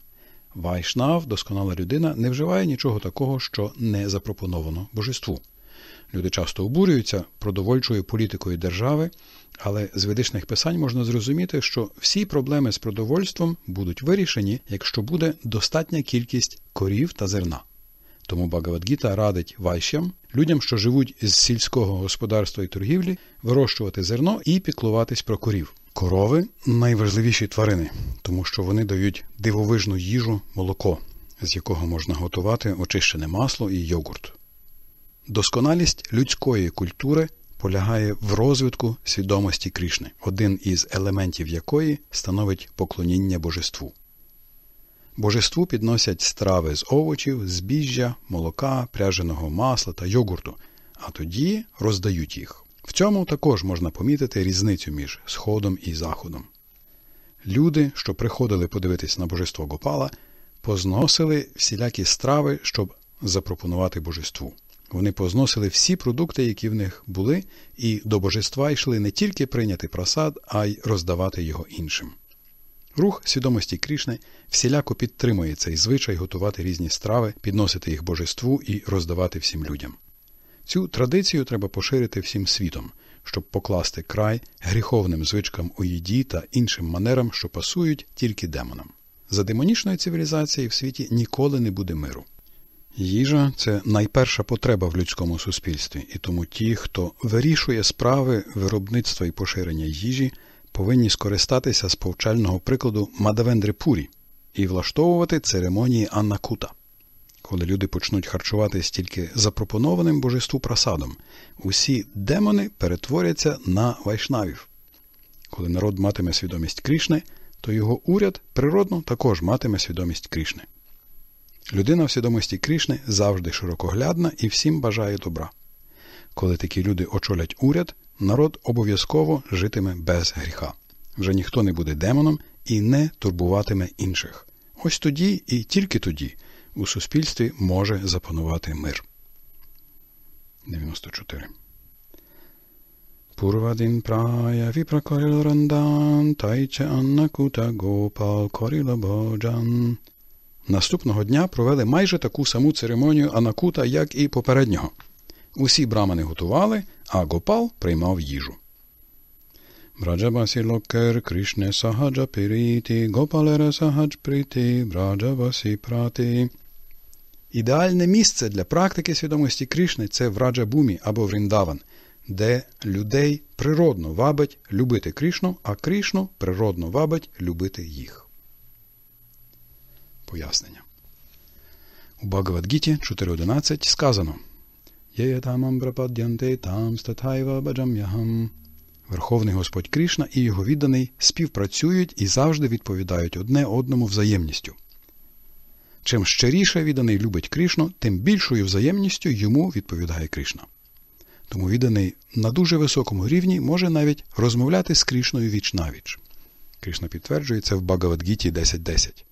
Вайшнав, досконала людина, не вживає нічого такого, що не запропоновано божеству. Люди часто обурюються продовольчою політикою держави, але з ведичних писань можна зрозуміти, що всі проблеми з продовольством будуть вирішені, якщо буде достатня кількість корів та зерна. Тому Багавадгіта радить вайшям, людям, що живуть з сільського господарства і торгівлі, вирощувати зерно і піклуватись про корів. Корови найважливіші тварини, тому що вони дають дивовижну їжу молоко, з якого можна готувати очищене масло і йогурт. Досконалість людської культури полягає в розвитку свідомості Крішни, один із елементів якої становить поклоніння божеству. Божеству підносять страви з овочів, збіжжя, молока, пряженого масла та йогурту, а тоді роздають їх. В цьому також можна помітити різницю між Сходом і Заходом. Люди, що приходили подивитись на божество Гопала, позносили всілякі страви, щоб запропонувати божеству. Вони позносили всі продукти, які в них були, і до божества йшли не тільки прийняти просад, а й роздавати його іншим. Рух свідомості Крішни всіляко підтримує цей звичай готувати різні страви, підносити їх божеству і роздавати всім людям. Цю традицію треба поширити всім світом, щоб покласти край гріховним звичкам у їді та іншим манерам, що пасують тільки демонам. За демонічної цивілізації в світі ніколи не буде миру. Їжа це найперша потреба в людському суспільстві, і тому ті, хто вирішує справи виробництва і поширення їжі, повинні скористатися з повчального прикладу Мадавендрипурі і влаштовувати церемонії Аннакута. Коли люди почнуть харчуватись тільки запропонованим божеству просадом, усі демони перетворяться на вайшнавів. Коли народ матиме свідомість Крішни, то його уряд природно також матиме свідомість Крішни. Людина в свідомості Крішни завжди широкоглядна і всім бажає добра. Коли такі люди очолять уряд, народ обов'язково житиме без гріха. Вже ніхто не буде демоном і не турбуватиме інших. Ось тоді і тільки тоді у суспільстві може запанувати мир. 94. Purvadin прая viprakoril randan, тайче аннакута гопал коріла боджан. Наступного дня провели майже таку саму церемонію Анакута, як і попереднього. Усі брамани готували, а Гопал приймав їжу. Браджабасілокер Кришне Сагаджа Піріті, Гопалера Сагадж Пріті, Браджабасі Прати. Ідеальне місце для практики свідомості Кришни це в Враджабумі або Вріндаван, де людей природно вабить любити Кришну, а Кришну природно вабить любити їх. Пояснення. У Багавадгіті 4.11 сказано. Є ятамам там статайва баджам'ягам. Верховний Господь Кришна і його відданий співпрацюють і завжди відповідають одне одному взаємністю. Чим щиріше відданий любить Кришну, тим більшою взаємністю йому відповідає Кришна. Тому відданий на дуже високому рівні може навіть розмовляти з Крішною віч навіч. Крішна підтверджує це в Багавадгіті 10.10.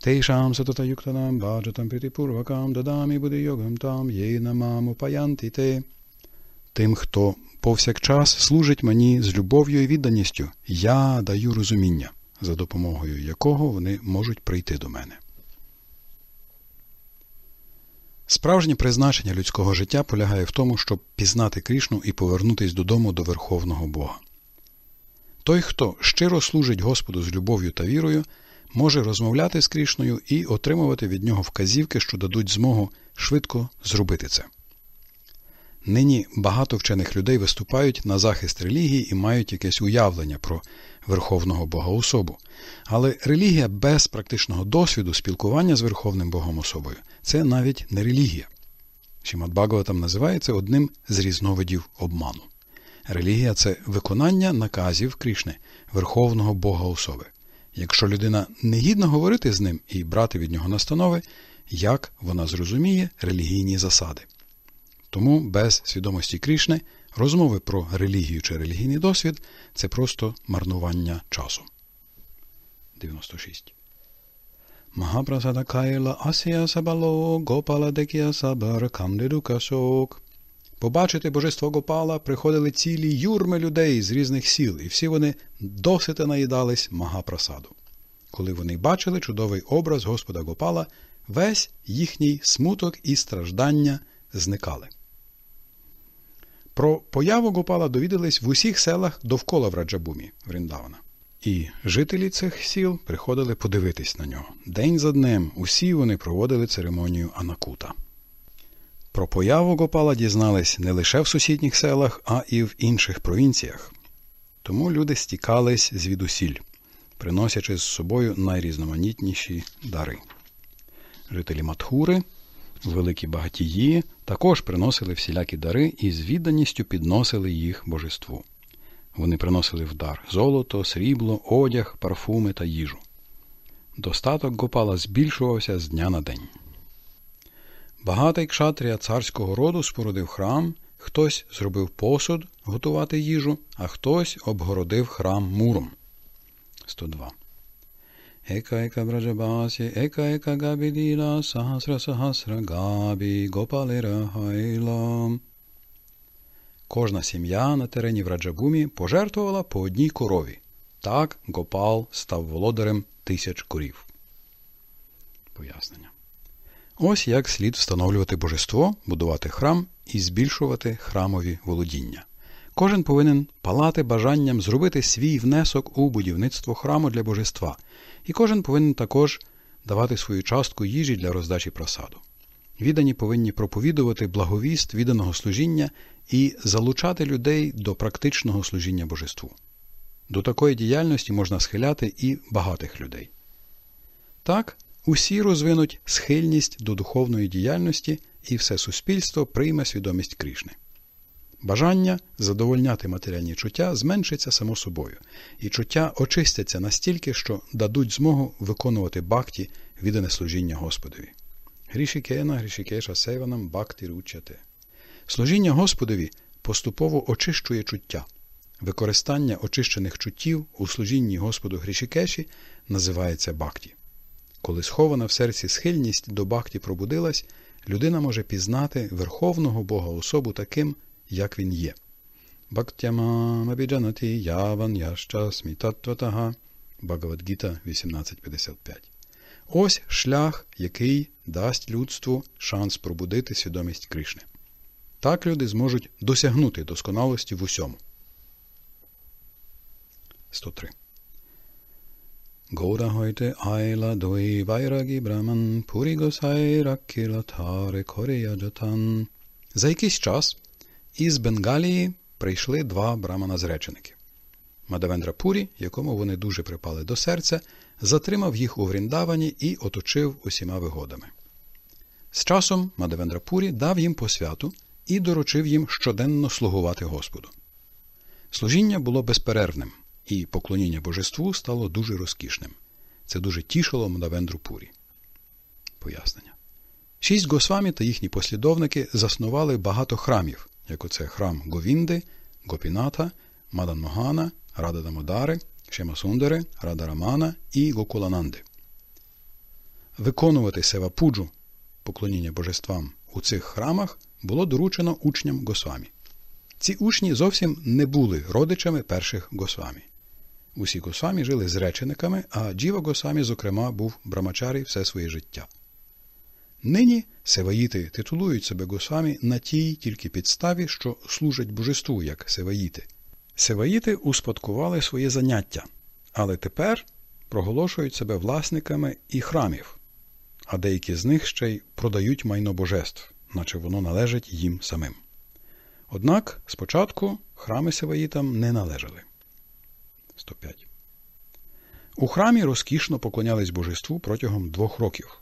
Тейшам сататаюктанам баджатам притипурвакам дадамі буде йогам там, єй намам упаянти те. Тим, хто повсякчас служить мені з любов'ю і відданістю, я даю розуміння, за допомогою якого вони можуть прийти до мене. Справжнє призначення людського життя полягає в тому, щоб пізнати Крішну і повернутись додому до Верховного Бога. Той, хто щиро служить Господу з любов'ю та вірою, може розмовляти з Крішною і отримувати від нього вказівки, що дадуть змогу швидко зробити це. Нині багато вчених людей виступають на захист релігії і мають якесь уявлення про верховного богоособу. Але релігія без практичного досвіду спілкування з верховним богом особою це навіть не релігія. Шімат Багаватам називається одним з різновидів обману. Релігія це виконання наказів Крішни, верховного бога особи. Якщо людина не гідна говорити з ним і брати від нього настанови, як вона зрозуміє релігійні засади. Тому без свідомості Крішни розмови про релігію чи релігійний досвід це просто марнування часу. 96. Магапрасада Кайла Асія Сабало Гопала Декія Сабар Камдедука Сок Побачити божество Гопала приходили цілі юрми людей з різних сіл, і всі вони досити наїдались магапрасаду. Коли вони бачили чудовий образ Господа Гопала, весь їхній смуток і страждання зникали. Про появу Гопала довідались в усіх селах довкола Враджабумі Вріндавана. І жителі цих сіл приходили подивитись на нього. День за днем усі вони проводили церемонію Анакута. Про появу Гопала дізнались не лише в сусідніх селах, а і в інших провінціях. Тому люди стікались звідусіль, приносячи з собою найрізноманітніші дари. Жителі Матхури, великі багатії, також приносили всілякі дари і з відданістю підносили їх божеству. Вони приносили в дар золото, срібло, одяг, парфуми та їжу. Достаток Гопала збільшувався з дня на день. Багатий кшатрія царського роду спорудив храм, хтось зробив посуд готувати їжу, а хтось обгородив храм муром. 102. Ека ека браджабасі, ека ека габіділа, сахасра сахасра габі, гопалера хайла. Кожна сім'я на терені Враджагумі пожертвувала по одній корові. Так Гопал став володарем тисяч корів. Пояснення. Ось як слід встановлювати божество, будувати храм і збільшувати храмові володіння. Кожен повинен палати бажанням зробити свій внесок у будівництво храму для божества, і кожен повинен також давати свою частку їжі для роздачі просаду. Віддані повинні проповідувати благовіст відданого служіння і залучати людей до практичного служіння божеству. До такої діяльності можна схиляти і багатих людей. Так, усі розвинуть схильність до духовної діяльності і все суспільство прийме свідомість Крішни. Бажання задовольняти матеріальні чуття зменшиться само собою, і чуття очистяться настільки, що дадуть змогу виконувати бакті віддане служіння Господові. Грішікена, грішікеша сейванам бакти ручате. Служіння Господові поступово очищує чуття. Використання очищених чуттів у служінні Господу Грішікеші називається бакті. Коли схована в серці схильність до бахті пробудилась, людина може пізнати верховного Бога особу таким, як він є. Бхактямамабіджанаті Бхагавадгіта 18.55 Ось шлях, який дасть людству шанс пробудити свідомість Кришни. Так люди зможуть досягнути досконалості в усьому. 103 Goda heute Aila Doi Vairagi Brahman Puri Gosai Rakila Таре Корія Джатан. За якийсь час із Бенгалії прийшли два брамана-зреченики. Мадавендра Пурі, якому вони дуже припали до серця, затримав їх у Вріндавані і оточив усіма вигодами. З часом Мадавендра Пурі дав їм посвяту і доручив їм щоденно слугувати Господу. Служіння було безперервним і поклоніння божеству стало дуже розкішним. Це дуже тішило Мдавендрупурі. Пояснення. Шість Госвамі та їхні послідовники заснували багато храмів, як оце храм Говінди, Гопіната, Маданмогана, Рада Дамодари, Шемасундари, Рада Рамана і Гокулананди. Виконувати севапуджу поклоніння божествам у цих храмах було доручено учням Госвамі. Ці учні зовсім не були родичами перших Госвамі усі госамі жили з речениками, а Джіва Госамі, зокрема, був брамачарі все своє життя. Нині севаїти титулують себе госамі на тій тільки підставі, що служать божеству як севаїти. Севаїти успадкували своє заняття, але тепер проголошують себе власниками і храмів, а деякі з них ще й продають майно божеств, наче воно належить їм самим. Однак спочатку храми севаїтам не належали. 105. У храмі розкішно поклонялись божеству протягом двох років.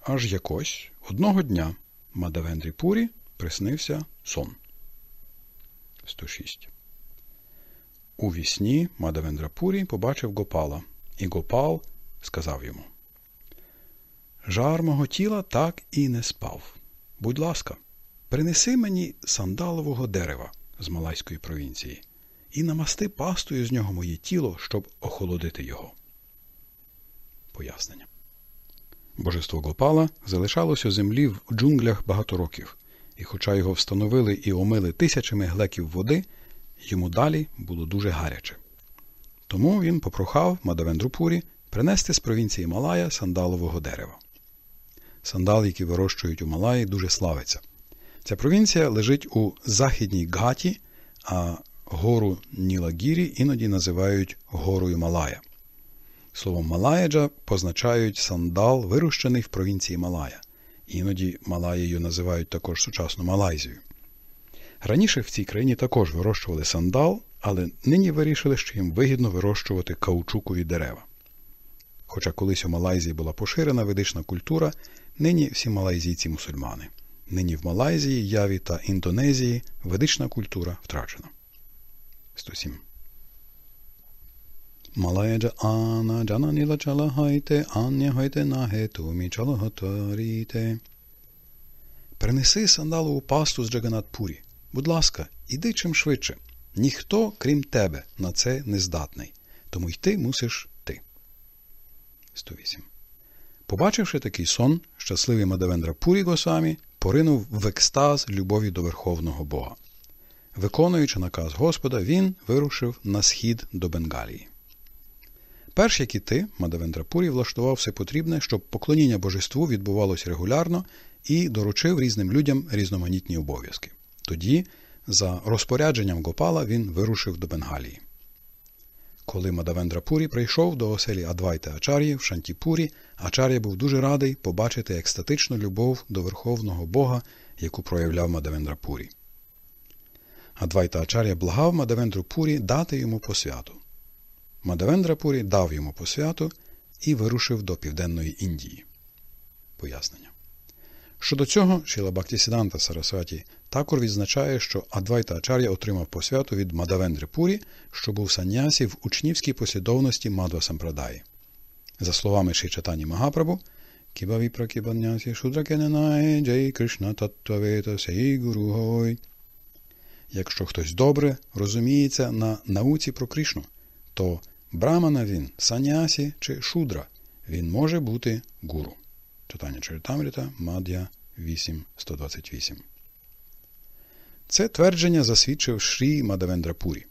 Аж якось одного дня Мадавендрі Пурі приснився сон. 106. У вісні Мадавендрапурі побачив Гопала, і Гопал сказав йому: Жар мого тіла так і не спав. Будь ласка, принеси мені сандалового дерева з Малайської провінції і намасти пастою з нього моє тіло, щоб охолодити його. Пояснення. Божество Гопала залишалося землі в джунглях багато років, і, хоча його встановили і омили тисячами глеків води, йому далі було дуже гаряче. Тому він попрохав Мадавендрупурі принести з провінції Малая сандалового дерева. Сандал, який вирощують у Малаї, дуже славиться. Ця провінція лежить у західній гаті, а Гору Нілагірі іноді називають горою Малая. Слово Малаяджа позначають сандал, вирощений в провінції Малая. Іноді Малаєю називають також сучасну Малайзію. Раніше в цій країні також вирощували сандал, але нині вирішили, що їм вигідно вирощувати каучукові дерева. Хоча колись у Малайзії була поширена ведична культура, нині всі малайзійці мусульмани. Нині в Малайзії, Яві та Індонезії ведична культура втрачена. 107. Малая джа ана джана ніла чала хайте, ання хайте наге тумі чала готаріте. Принеси сандалову пасту з Джаганатпурі. Будь ласка, іди чим швидше. Ніхто, крім тебе, на це не здатний. Тому йти мусиш ти. 108. Побачивши такий сон, щасливий Мадавендра Пурі Госамі поринув в екстаз любові до верховного Бога. Виконуючи наказ Господа, він вирушив на схід до Бенгалії. Перші кіти Мадавендрапурі влаштував все потрібне, щоб поклоніння божеству відбувалося регулярно і доручив різним людям різноманітні обов'язки. Тоді, за розпорядженням Гопала, він вирушив до Бенгалії. Коли Мадавендрапурі прийшов до оселі Адвайте Ачар'ї в Шантіпурі, Ачар'я був дуже радий побачити екстатичну любов до верховного Бога, яку проявляв Мадавендрапурі. Адвайта Ачар'я благав Мадавендру Пурі дати йому посвяту. Мадавендра Пурі дав йому посвяту і вирушив до Південної Індії. Пояснення. Щодо цього, Шіла Бхактисіданта Сарасваті також відзначає, що Адвайта Ачар'я отримав посвяту від Мадавендри Пурі, що був саннясі в учнівській послідовності Мадва Сампрадаї. За словами Шичатані Магапрабу, Кібаві пракібаннясі Шудракененай Джей Кришна Таттавета Гуругой. Якщо хтось добре розуміється на науці про Кришну, то брамана він, санясі чи шудра, він може бути гуру. Читання Чаритамріта, Мад'я 8.128. Це твердження засвідчив Шрі Мадавендрапурі.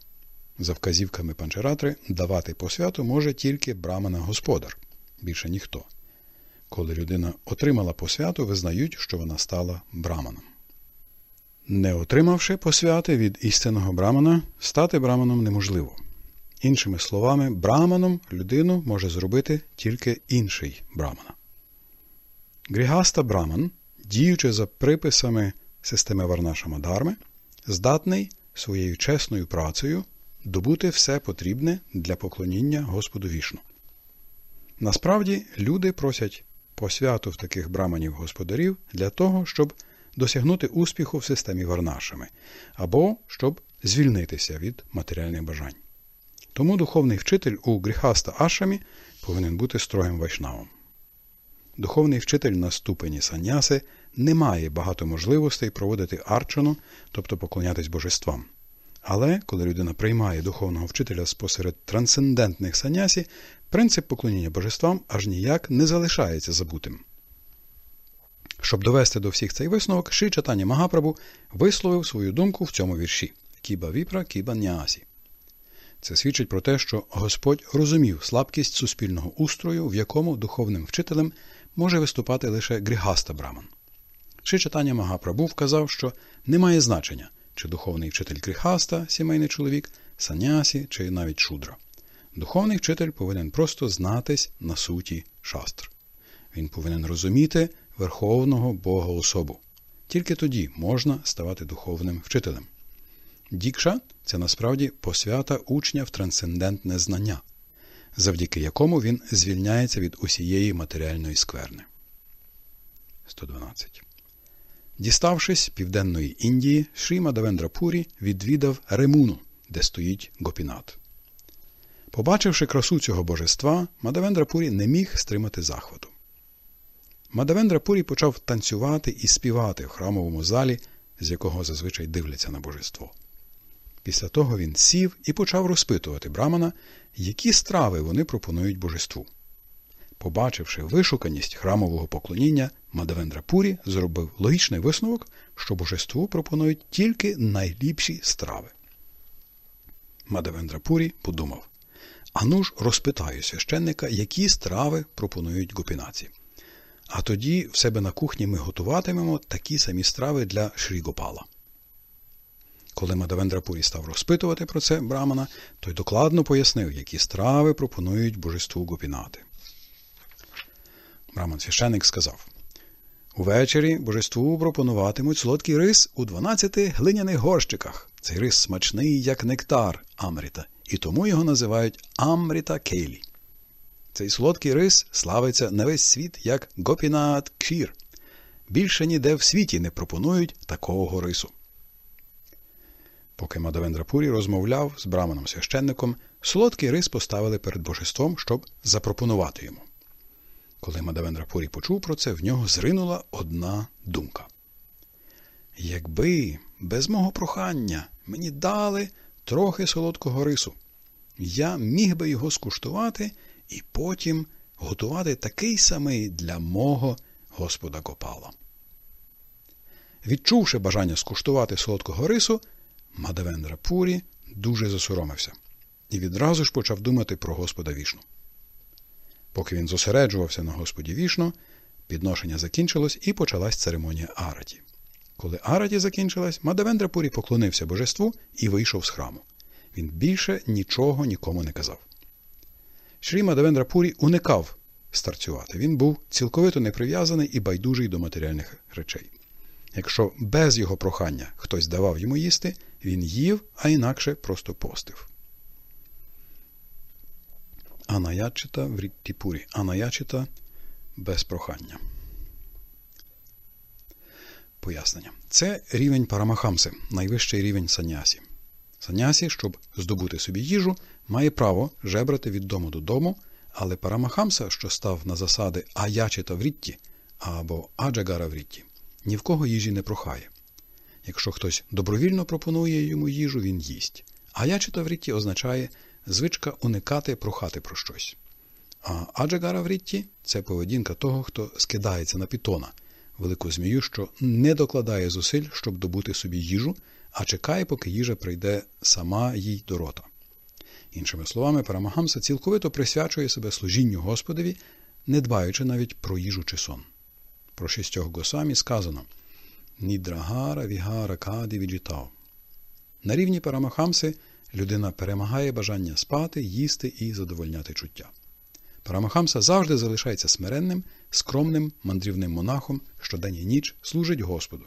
За вказівками панчаратри давати посвяту може тільки брамана господар, більше ніхто. Коли людина отримала посвяту, визнають, що вона стала браманом. Не отримавши посвяти від істинного брамана, стати браманом неможливо. Іншими словами, браманом людину може зробити тільки інший брамана. Грігаста браман, діючи за приписами системи Варнаша Мадарми, здатний своєю чесною працею добути все потрібне для поклоніння Господу вішну. Насправді, люди просять посвяту в таких браманів господарів для того, щоб досягнути успіху в системі Варнашами, або щоб звільнитися від матеріальних бажань. Тому духовний вчитель у гріхаста Ашамі повинен бути строгим вайшнавом. Духовний вчитель на ступені саняси не має багато можливостей проводити арчану, тобто поклонятись божествам. Але коли людина приймає духовного вчителя спосеред трансцендентних санясі, принцип поклоніння божествам аж ніяк не залишається забутим. Щоб довести до всіх цей висновок, Ши Чатані Магапрабу висловив свою думку в цьому вірші Кіба Віпра, Кіба Няасі. Це свідчить про те, що Господь розумів слабкість суспільного устрою, в якому духовним вчителем може виступати лише Грігаста Браман. Ши Чатані Магапрабу вказав, що немає значення, чи духовний вчитель Грігаста, сімейний чоловік, санясі чи навіть шудра. Духовний вчитель повинен просто знатись на суті шастр. Він повинен розуміти. Верховного Бога особу. Тільки тоді можна ставати духовним вчителем. Дікша це насправді посвята учня в трансцендентне знання, завдяки якому він звільняється від усієї матеріальної скверни. 112. Діставшись південної Індії, Шрі Мадавендрапурі відвідав Ремуну, де стоїть гопінат. Побачивши красу цього божества, Мадавендрапурі не міг стримати захвату. Мадавендра Пурі почав танцювати і співати в храмовому залі, з якого зазвичай дивляться на божество. Після того він сів і почав розпитувати брамана, які страви вони пропонують божеству. Побачивши вишуканість храмового поклоніння, Мадавендра Пурі зробив логічний висновок, що божеству пропонують тільки найліпші страви. Мадавендра Пурі подумав Ану ж розпитаю священника, які страви пропонують гупінаці. А тоді в себе на кухні ми готуватимемо такі самі страви для Шрігопала. Коли Мадавендрапурі став розпитувати про це Брамана, той докладно пояснив, які страви пропонують божеству гопінати. Браман священик сказав Увечері божеству пропонуватимуть солодкий рис у 12 глиняних горщиках. Цей рис смачний, як нектар Амріта, і тому його називають Амріта Кейлі. Цей солодкий рис славиться на весь світ як гопінат кшір. Більше ніде в світі не пропонують такого рису. Поки Мадавендрапурі розмовляв з браманом священником, солодкий рис поставили перед божеством, щоб запропонувати йому. Коли Мадавендрапурі почув про це, в нього зринула одна думка. Якби без мого прохання мені дали трохи солодкого рису, я міг би його скуштувати і потім готувати такий самий для мого господа Копала. Відчувши бажання скуштувати солодкого рису, Мадавендра Пурі дуже засоромився і відразу ж почав думати про Господа вішну. Поки він зосереджувався на Господі вішну, підношення закінчилось і почалась церемонія араті. Коли араті закінчилась, Мадавендра Пурі поклонився божеству і вийшов з храму. Він більше нічого нікому не казав. Шріма Девендрапурі уникав старцювати. Він був цілковито неприв'язаний і байдужий до матеріальних речей. Якщо без його прохання хтось давав йому їсти, він їв, а інакше просто постив. Анаячита в Ріттіпурі. Анаячита без прохання. Пояснення. Це рівень Парамахамси, найвищий рівень санясі. Санясі, щоб здобути собі їжу, має право жебрати від дому додому, але Парамахамса, що став на засади Аячі Таврітті або Аджагара Врітті, ні в кого їжі не прохає. Якщо хтось добровільно пропонує йому їжу, він їсть. Аячі Таврітті означає звичка уникати прохати про щось. А Аджагара Врітті це поведінка того, хто скидається на пітона, велику змію, що не докладає зусиль, щоб добути собі їжу, а чекає, поки їжа прийде сама їй до рота. Іншими словами, Парамахамса цілковито присвячує себе служінню Господові, не дбаючи навіть про їжу чи сон. Про шістьох госамі сказано Нідрагара, Вігара, Каді, Віджітав. На рівні Парамахамси людина перемагає бажання спати, їсти і задовольняти чуття. Парамахамса завжди залишається смиренним, скромним мандрівним монахом, що день і ніч служить Господу.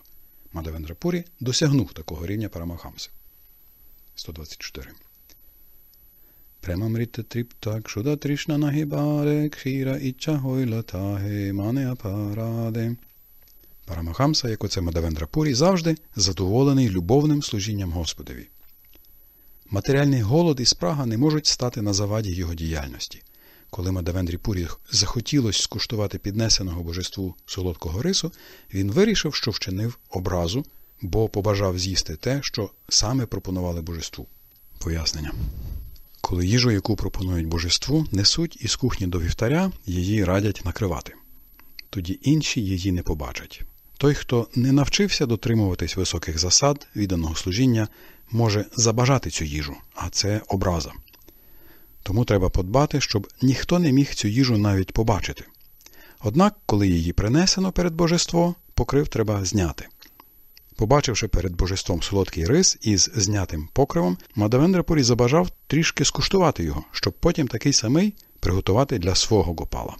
Мадавендрапурі досягнув такого рівня Парамахамси. 124 প্রেমামৃত তৃপ্তাক্ষুদা তৃষ্ণ নহি বারে ক্ষীরা ইচ্ছা হইла та апараде. Парамахамса, як оце Мадавендра Пурі, завжди задоволений любовним служінням Господові. Матеріальний голод і спрага не можуть стати на заваді його діяльності. Коли Мадавендрі Пурі захотілося скуштувати піднесеного божеству солодкого рису, він вирішив, що вчинив образу, бо побажав з'їсти те, що саме пропонували божеству. Пояснення коли їжу, яку пропонують божеству, несуть із кухні до вівтаря, її радять накривати. Тоді інші її не побачать. Той, хто не навчився дотримуватись високих засад відданого служіння, може забажати цю їжу, а це образа. Тому треба подбати, щоб ніхто не міг цю їжу навіть побачити. Однак, коли її принесено перед божество, покрив треба зняти. Побачивши перед божеством солодкий рис із знятим покривом, Мадавендрапурі забажав трішки скуштувати його, щоб потім такий самий приготувати для свого гопала.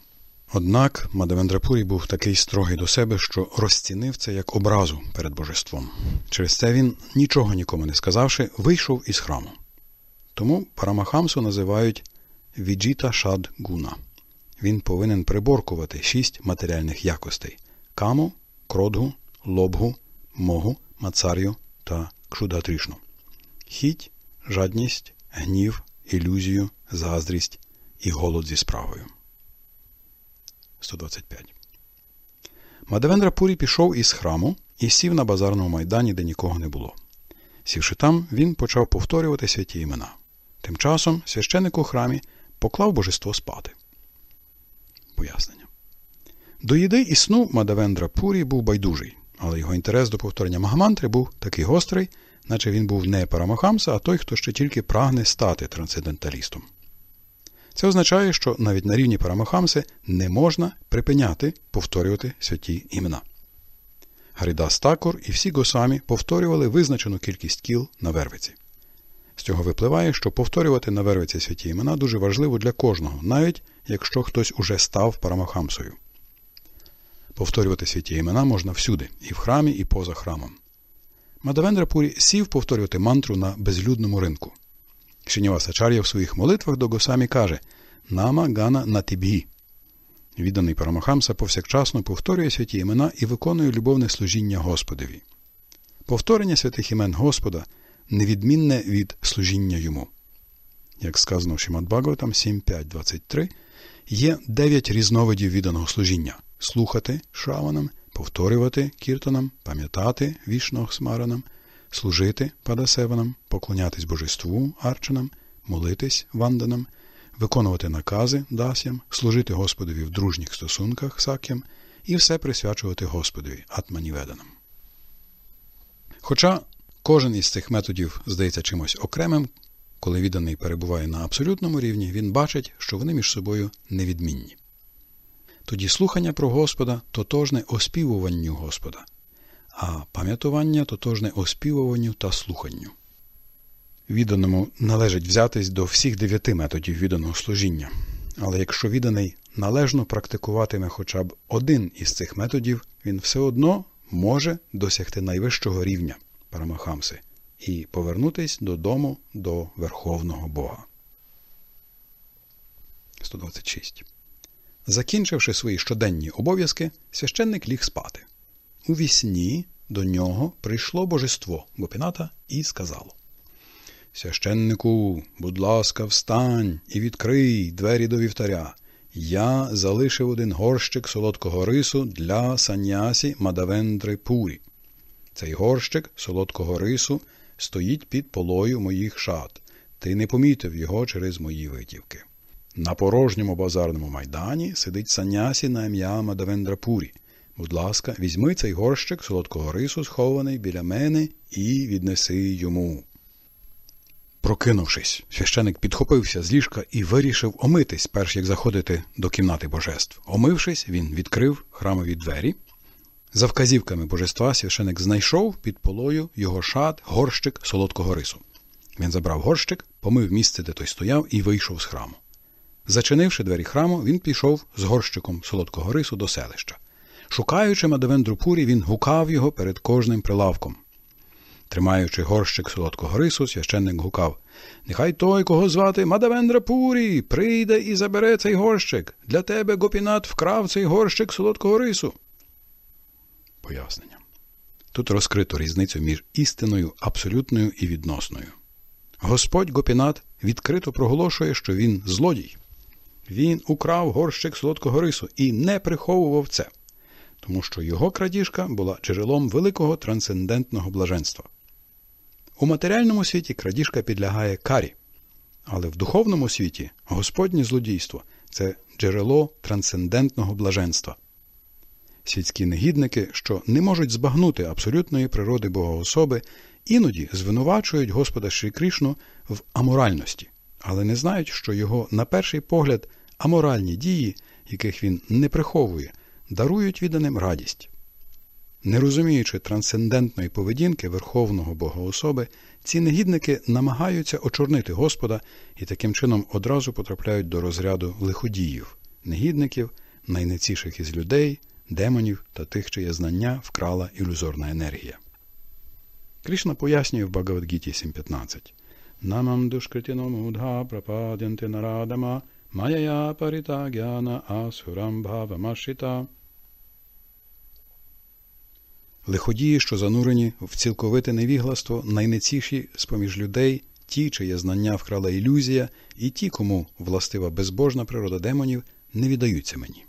Однак Мадавендрапурі був такий строгий до себе, що розцінив це як образу перед божеством. Через це він, нічого нікому не сказавши, вийшов із храму. Тому Парамахамсу називають віджіта шад гуна. Він повинен приборкувати шість матеріальних якостей каму, кродгу, лобгу могу, мацар'ю та кшудатрішну. Хіть, жадність, гнів, ілюзію, заздрість і голод зі справою. 125. Мадавендра Пурі пішов із храму і сів на базарному майдані, де нікого не було. Сівши там, він почав повторювати святі імена. Тим часом священик у храмі поклав божество спати. Пояснення. До їди і сну Мадавендра Пурі був байдужий. Але його інтерес до повторення Магамантри був такий гострий, наче він був не Парамахамса, а той, хто ще тільки прагне стати трансценденталістом. Це означає, що навіть на рівні Парамахамси не можна припиняти повторювати святі імена. Гарідас Такур і всі госамі повторювали визначену кількість кіл на вервиці. З цього випливає, що повторювати на вервиці святі імена дуже важливо для кожного, навіть якщо хтось уже став Парамахамсою. Повторювати святі імена можна всюди, і в храмі, і поза храмом. Мадавендрапурі сів повторювати мантру на безлюдному ринку. Шиніва Сачар'я в своїх молитвах до Госамі каже Нама Гана на тибі». Відданий Парамахамса повсякчасно повторює святі імена і виконує любовне служіння Господові. Повторення святих імен Господа невідмінне від служіння йому. Як сказано в Шимадбагаватам 7.5.23, є дев'ять різновидів відданого служіння слухати Шаванам, повторювати кіртанам, пам'ятати вішного смаранам, служити падасеванам, поклонятись божеству арчанам, молитись ванданам, виконувати накази дасям, служити Господові в дружніх стосунках сак'ям і все присвячувати Господові атманіведанам. Хоча кожен із цих методів здається чимось окремим, коли відданий перебуває на абсолютному рівні, він бачить, що вони між собою невідмінні. Тоді слухання про Господа тотожне оспівуванню Господа, а пам'ятування тотожне оспівуванню та слуханню. Відданому належить взятись до всіх дев'яти методів відданого служіння, але якщо відданий належно практикуватиме хоча б один із цих методів, він все одно може досягти найвищого рівня Парамахамси і повернутись додому до Верховного Бога. 126 Закінчивши свої щоденні обов'язки, священник ліг спати. У вісні до нього прийшло божество Гопіната і сказало: Священнику, будь ласка, встань і відкрий двері до вівтаря. Я залишив один горщик солодкого рису для санясі Мадавендри Пурі. Цей горщик солодкого рису стоїть під полою моїх шат. Ти не помітив його через мої витівки. На порожньому базарному майдані сидить санясі на ім'я Мадавендрапурі. Будь ласка, візьми цей горщик солодкого рису, схований біля мене, і віднеси йому. Прокинувшись, священик підхопився з ліжка і вирішив омитись, перш як заходити до кімнати божеств. Омившись, він відкрив храмові двері. За вказівками божества священик знайшов під полою його шат горщик солодкого рису. Він забрав горщик, помив місце, де той стояв, і вийшов з храму. Зачинивши двері храму, він пішов з горщиком солодкого рису до селища. Шукаючи Мадавендрупурі, він гукав його перед кожним прилавком. Тримаючи горщик солодкого рису, священник гукав Нехай той, кого звати Мадавендрапурі, прийде і забере цей горщик. Для тебе гопінат вкрав цей горщик солодкого рису. Пояснення. Тут розкрито різницю між істиною, абсолютною і відносною. Господь Гопінат відкрито проголошує, що він злодій. Він украв горщик солодкого рису і не приховував це, тому що його крадіжка була джерелом великого трансцендентного блаженства. У матеріальному світі крадіжка підлягає карі, але в духовному світі Господнє злодійство це джерело трансцендентного блаженства. Світські негідники, що не можуть збагнути абсолютної природи богоособи, іноді звинувачують Господа Шрі Крішну в аморальності, але не знають, що його, на перший погляд, а моральні дії, яких він не приховує, дарують відданим радість. Не розуміючи трансцендентної поведінки Верховного Бога особи, ці негідники намагаються очорнити Господа і таким чином одразу потрапляють до розряду лиходіїв, негідників, найнеціших із людей, демонів та тих, чиє знання вкрала ілюзорна енергія. Кришна пояснює в Багавадгіті 7.15 Намам душкритіном удга прападянти нарадама Майя парита гяна асхурам бхавамашита. Лиходії, що занурені в цілковите невігластво, найнеціші з поміж людей, ті, чиє знання вкрала ілюзія, і ті, кому властива безбожна природа демонів, не віддаються мені.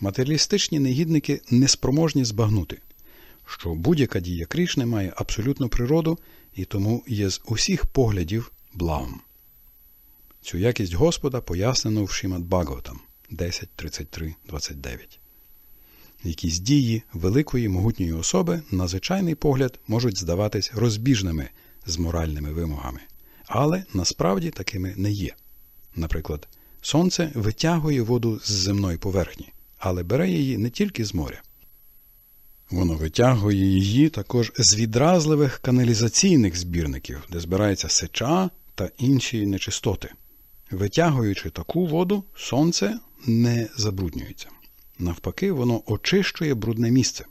Матеріалістичні негідники неспроможні збагнути, що будь-яка дія Крішни має абсолютну природу і тому є з усіх поглядів благом. Цю якість Господа пояснено в Шімат Багаватам 10.33.29. Якісь дії великої могутньої особи, на звичайний погляд, можуть здаватись розбіжними з моральними вимогами, але насправді такими не є. Наприклад, сонце витягує воду з земної поверхні, але бере її не тільки з моря. Воно витягує її також з відразливих каналізаційних збірників, де збирається сеча та інші нечистоти. Витягуючи таку воду, сонце не забруднюється. Навпаки, воно очищує брудне місце.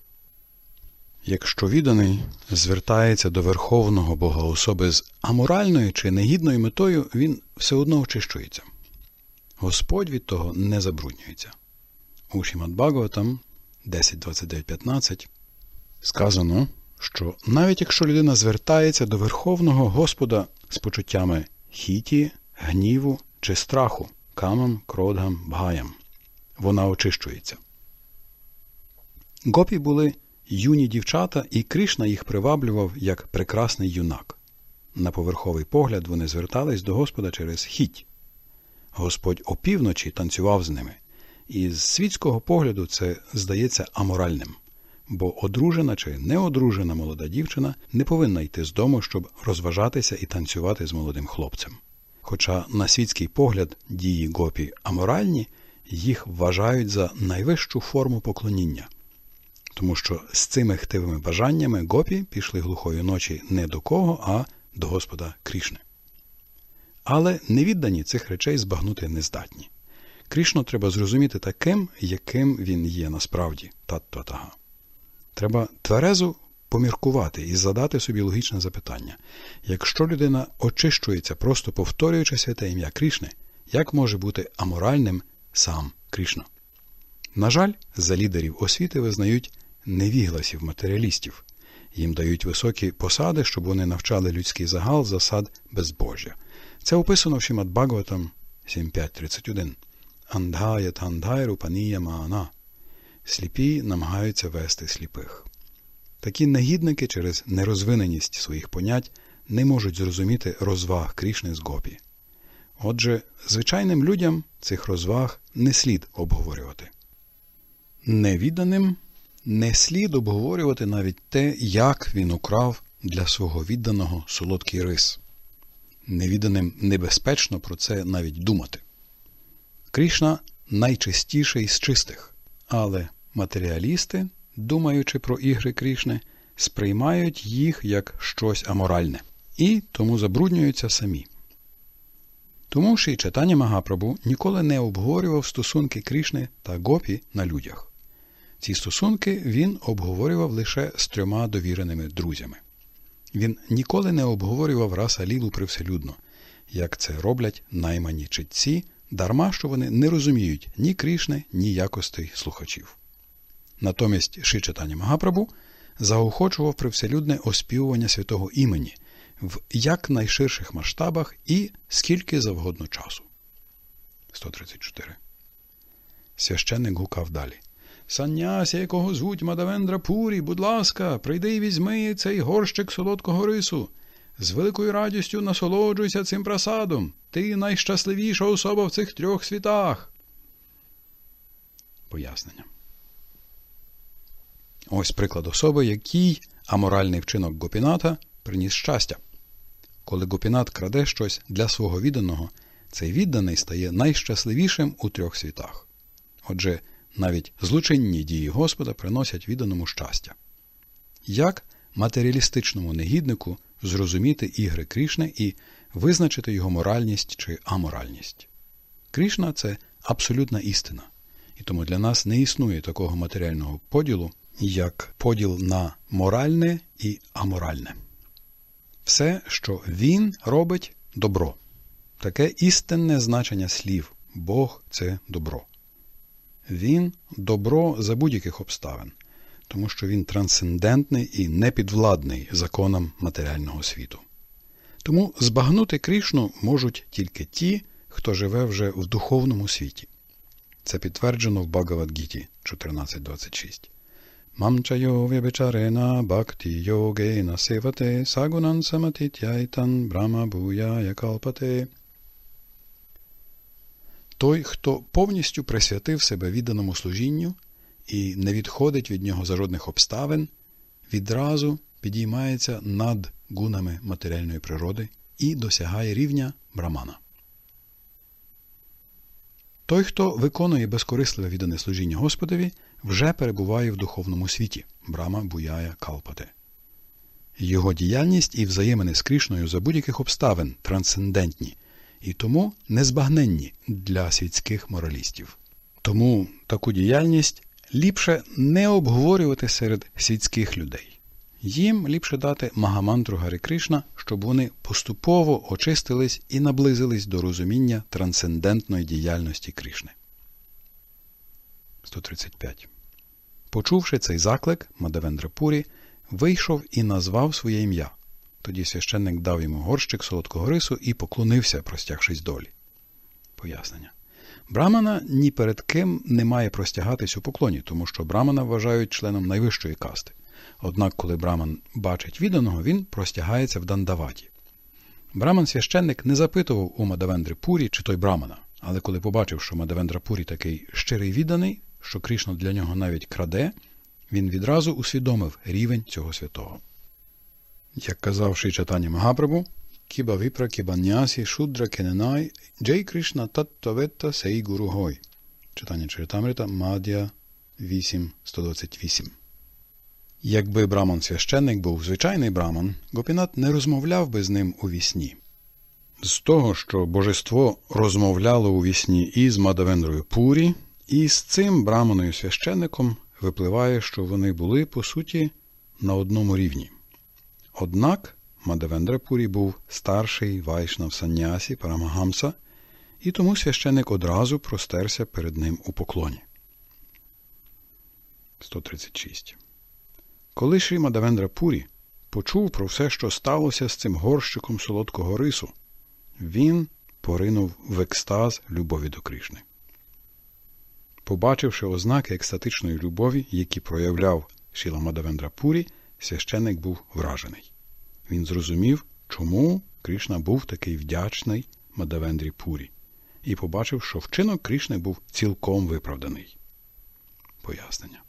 Якщо відданий звертається до верховного бога особи з аморальною чи негідною метою, він все одно очищується. Господь від того не забруднюється. У Шімадбагаватам 10.29.15 сказано, що навіть якщо людина звертається до Верховного Господа з почуттями хіті, гніву чи страху камам, кродгам, бгаям. Вона очищується. Гопі були юні дівчата, і Кришна їх приваблював як прекрасний юнак. На поверховий погляд вони звертались до Господа через хіть. Господь опівночі танцював з ними, і з світського погляду це здається аморальним, бо одружена чи неодружена молода дівчина не повинна йти з дому, щоб розважатися і танцювати з молодим хлопцем. Хоча на світський погляд дії гопі аморальні, їх вважають за найвищу форму поклоніння, тому що з цими хтивими бажаннями гопі пішли глухої ночі не до кого, а до Господа Крішни. Але невіддані цих речей збагнути не здатні. Крішну треба зрозуміти таким, яким він є насправді, таттватага. Треба тверезо поміркувати і задати собі логічне запитання. Якщо людина очищується, просто повторюючи святе ім'я Крішни, як може бути аморальним сам Крішна? На жаль, за лідерів освіти визнають невігласів матеріалістів. Їм дають високі посади, щоб вони навчали людський загал засад безбожжя. Це описано в Шімат Бхагаватам 7.5.31. Андгая тандгайру панія маана. Сліпі намагаються вести сліпих. Такі негідники через нерозвиненість своїх понять не можуть зрозуміти розваг Крішни з гопі. Отже, звичайним людям цих розваг не слід обговорювати. Невідданим не слід обговорювати навіть те, як він украв для свого відданого солодкий рис. Невіданим небезпечно про це навіть думати. Крішна найчистіший з чистих, але матеріалісти думаючи про ігри Крішни, сприймають їх як щось аморальне і тому забруднюються самі. Тому що і читання Магапрабу ніколи не обговорював стосунки Крішни та Гопі на людях. Ці стосунки він обговорював лише з трьома довіреними друзями. Він ніколи не обговорював раса лілу привселюдно, як це роблять наймані читці, дарма що вони не розуміють ні Крішни, ні якостей слухачів. Натомість Шичатані Магапрабу заохочував привселюдне оспівування святого імені в якнайширших масштабах і скільки завгодно часу. 134. Священник гукав далі. Санняся, якого звуть Мадавендра Пурі, будь ласка, прийди і візьми цей горщик солодкого рису. З великою радістю насолоджуйся цим просадом. Ти найщасливіша особа в цих трьох світах. Пояснення. Ось приклад особи, який аморальний вчинок гопіната приніс щастя. Коли гопінат краде щось для свого відданого, цей відданий стає найщасливішим у трьох світах. Отже, навіть злочинні дії Господа приносять відданому щастя. Як матеріалістичному негіднику зрозуміти ігри Крішни і визначити його моральність чи аморальність? Крішна це абсолютна істина, і тому для нас не існує такого матеріального поділу, як поділ на моральне і аморальне. Все, що він робить добро. Таке істинне значення слів Бог це добро. Він добро за будь-яких обставин, тому що він трансцендентний і непідвладний законам матеріального світу. Тому збагнути Крішну можуть тільки ті, хто живе вже в духовному світі. Це підтверджено в Багавадгіті 14.26. Mamchayo Vyabhicharena Bhakti Yogena Sevate Sagunan Samatityaitan Brahma Bhuyaya Kalpate Той, хто повністю присвятив себе відданому служінню і не відходить від нього за жодних обставин, відразу підіймається над гунами матеріальної природи і досягає рівня брамана. Той, хто виконує безкорисливе віддане служіння Господові, вже перебуває в духовному світі Брама Буяя Калпате. Його діяльність і взаємини з Крішною за будь-яких обставин трансцендентні і тому незбагненні для світських моралістів. Тому таку діяльність ліпше не обговорювати серед світських людей. Їм ліпше дати магамантру Гарі Кришна, щоб вони поступово очистились і наблизились до розуміння трансцендентної діяльності Кришни. 135 Почувши цей заклик, Мадавендрапурі вийшов і назвав своє ім'я. Тоді священник дав йому горщик солодкого рису і поклонився, простягшись долі. Пояснення. Брамана ні перед ким не має простягатись у поклоні, тому що Брамана вважають членом найвищої касти. Однак, коли Браман бачить відданого, він простягається в дандаваті. Браман священник не запитував у Мадавендри чи той Брамана, але коли побачив, що Мадавендрапурі такий щирий відданий, що Кришна для нього навіть краде, він відразу усвідомив рівень цього святого. Як казав Ши Чатані Магапрабу, Кіба віпра кібанясі шудра кененай Джей Кришна таттаветта сей гуругой. Читання Чаритамрита Мадія 8.128. Якби браман священник був звичайний браман, гопінат не розмовляв би з ним у вісні. З того, що божество розмовляло у вісні із Мадавендрою Пурі, і з цим браманою священником випливає, що вони були, по суті, на одному рівні. Однак Мадавендрапурі був старший вайшнав саннясі Парамагамса, і тому священик одразу простерся перед ним у поклоні. 136. Коли Шрі Мадавендрапурі почув про все, що сталося з цим горщиком солодкого рису, він поринув в екстаз любові до Кришни побачивши ознаки екстатичної любові, які проявляв Шіла Шіламадавендрапурі, священник був вражений. Він зрозумів, чому Кришна був такий вдячний Мадавендрі Пурі, і побачив, що вчинок Крішни був цілком виправданий. Пояснення.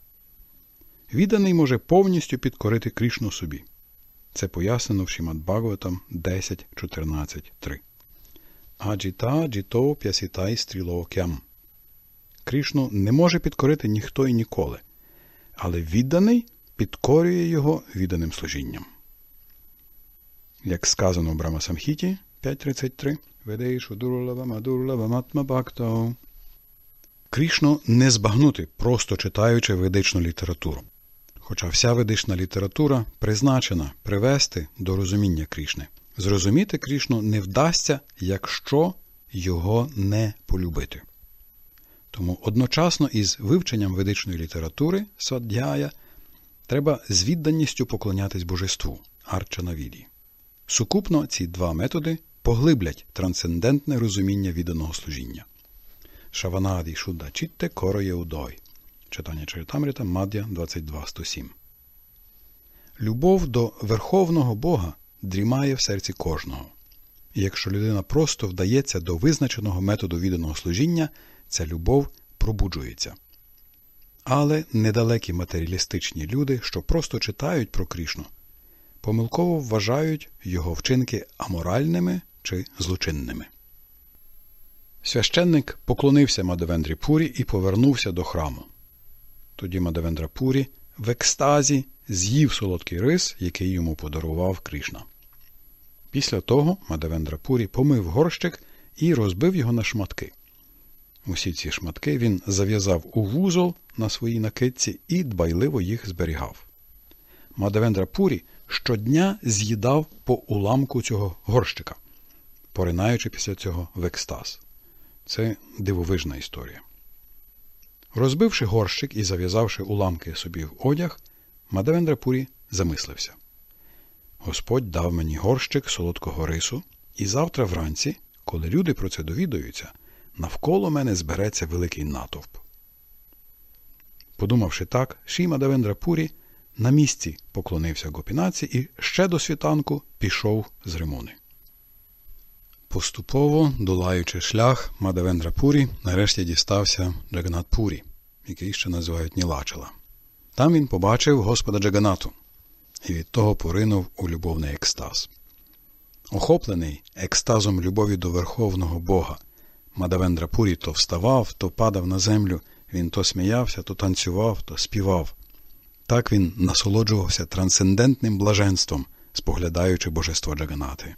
Відданий може повністю підкорити Крішну собі. Це пояснено в Шімад Бхагаватам 10.14.3. Аджіта джіто п'ясітай стрілокям. Крішну не може підкорити ніхто і ніколи, але відданий підкорює його відданим служінням. Як сказано в Брамасамхіті 5.33 Ведеїшу дурулава мадурлава матма бактау. Крішно не збагнути, просто читаючи ведичну літературу. Хоча вся ведична література призначена привести до розуміння Крішни. Зрозуміти Крішну не вдасться, якщо його не полюбити. Тому одночасно із вивченням ведичної літератури Саддяя треба з відданістю поклонятись божеству Арчанавіді. Сукупно ці два методи поглиблять трансцендентне розуміння відданого служіння. Шаванаді Шудда Читте Коро Єудой. Читання Чаритамріта Мад'я 22.107. Любов до Верховного Бога дрімає в серці кожного. І якщо людина просто вдається до визначеного методу відданого служіння – ця любов пробуджується. Але недалекі матеріалістичні люди, що просто читають про Крішну, помилково вважають його вчинки аморальними чи злочинними. Священник поклонився Мадавендрі Пурі і повернувся до храму. Тоді Мадавендра Пурі в екстазі з'їв солодкий рис, який йому подарував Крішна. Після того Мадавендра Пурі помив горщик і розбив його на шматки. Усі ці шматки він зав'язав у вузол на своїй накидці і дбайливо їх зберігав. Мадавендра Пурі щодня з'їдав по уламку цього горщика, поринаючи після цього в екстаз. Це дивовижна історія. Розбивши горщик і зав'язавши уламки собі в одяг, Мадавендра Пурі замислився. Господь дав мені горщик солодкого рису, і завтра вранці, коли люди про це довідаються, навколо мене збереться великий натовп. Подумавши так, Шіма Давендрапурі на місці поклонився гопінаці і ще до світанку пішов з Римони. Поступово, долаючи шлях, Мадавендрапурі нарешті дістався Джаганатпурі, який ще називають Нілачела. Там він побачив Господа Джаганату і від того поринув у любовний екстаз. Охоплений екстазом любові до верховного Бога Мадавендра Пурі то вставав, то падав на землю, він то сміявся, то танцював, то співав. Так він насолоджувався трансцендентним блаженством, споглядаючи божество Джаганати.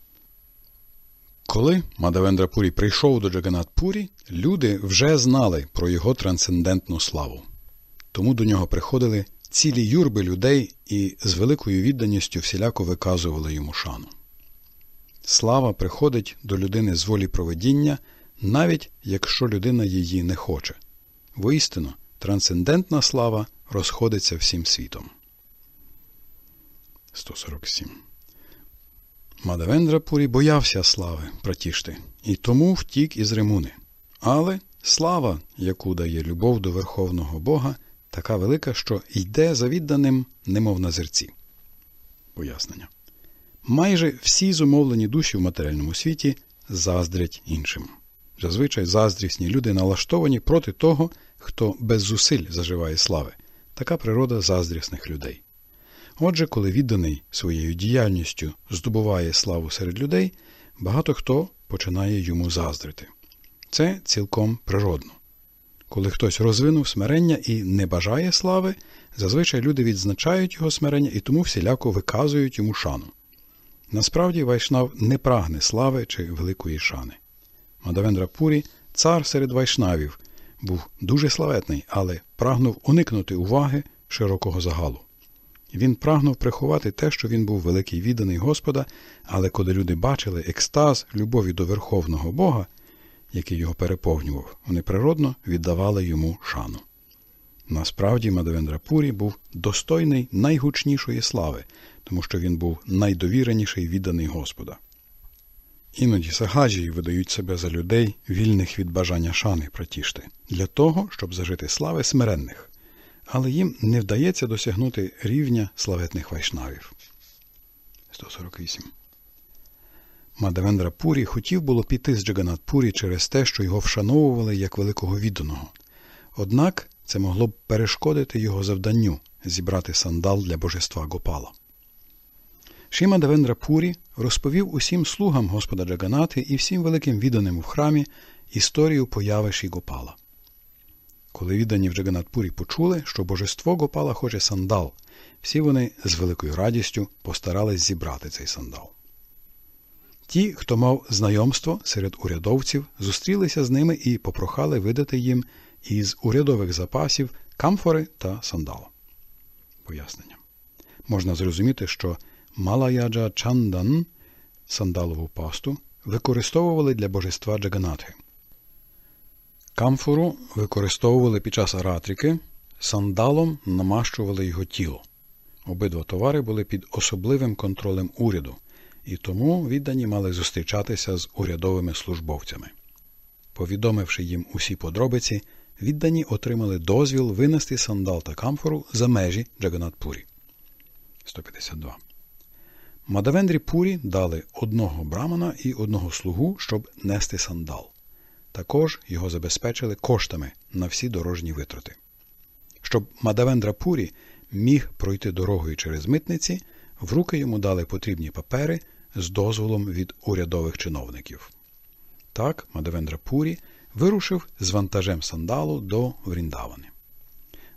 Коли Мадавендра Пурі прийшов до Джаганатпурі, люди вже знали про його трансцендентну славу. Тому до нього приходили цілі юрби людей і з великою відданістю всіляко виказували йому шану. Слава приходить до людини з волі проведіння – навіть якщо людина її не хоче. Воістину, трансцендентна слава розходиться всім світом. 147. Мадавендра Пурі боявся слави Пратішти, і тому втік із Римуни. Але слава, яку дає любов до верховного Бога, така велика, що йде за відданим, немов на зерці. Пояснення. Майже всі зумовлені душі в матеріальному світі заздрять іншим. Зазвичай заздрісні люди налаштовані проти того, хто без зусиль заживає слави. Така природа заздрісних людей. Отже, коли відданий своєю діяльністю здобуває славу серед людей, багато хто починає йому заздрити. Це цілком природно. Коли хтось розвинув смирення і не бажає слави, зазвичай люди відзначають його смирення і тому всіляко виказують йому шану. Насправді, Вайшнав не прагне слави чи великої шани. Мадавендра Пурі, цар серед вайшнавів, був дуже славетний, але прагнув уникнути уваги широкого загалу. Він прагнув приховати те, що він був великий відданий Господа, але коли люди бачили екстаз любові до верховного Бога, який його переповнював, вони природно віддавали йому шану. Насправді Мадавендра Пурі був достойний найгучнішої слави, тому що він був найдовіреніший відданий Господа. Іноді сагаджії видають себе за людей, вільних від бажання шани протішти, для того, щоб зажити слави смиренних, але їм не вдається досягнути рівня славетних вайшнавів. 148. Мадавендра Пурі хотів було піти з Джаганат Пурі через те, що його вшановували як великого відданого. Однак це могло б перешкодити його завданню зібрати сандал для божества Гопала. Шіма Давендра Пурі розповів усім слугам Господа Джаганати і всім великим відданим в храмі історію появи Шігопала. Коли віддані в Джаганатпурі почули, що божество Гопала хоче сандал, всі вони з великою радістю постарались зібрати цей сандал. Ті, хто мав знайомство серед урядовців, зустрілися з ними і попрохали видати їм із урядових запасів камфори та сандал. Пояснення. Можна зрозуміти, що Малаяджа Чандан сандалову пасту використовували для божества Джаганатхи. Камфору використовували під час аратріки, сандалом намащували його тіло. Обидва товари були під особливим контролем уряду, і тому віддані мали зустрічатися з урядовими службовцями. Повідомивши їм усі подробиці, віддані отримали дозвіл винести сандал та камфору за межі Джаганатпурі. 152 Мадавендрі Пурі дали одного брамана і одного слугу, щоб нести сандал. Також його забезпечили коштами на всі дорожні витрати. Щоб Мадавендра Пурі міг пройти дорогою через митниці, в руки йому дали потрібні папери з дозволом від урядових чиновників. Так, Мадавендра Пурі вирушив з вантажем сандалу до Вріндавани.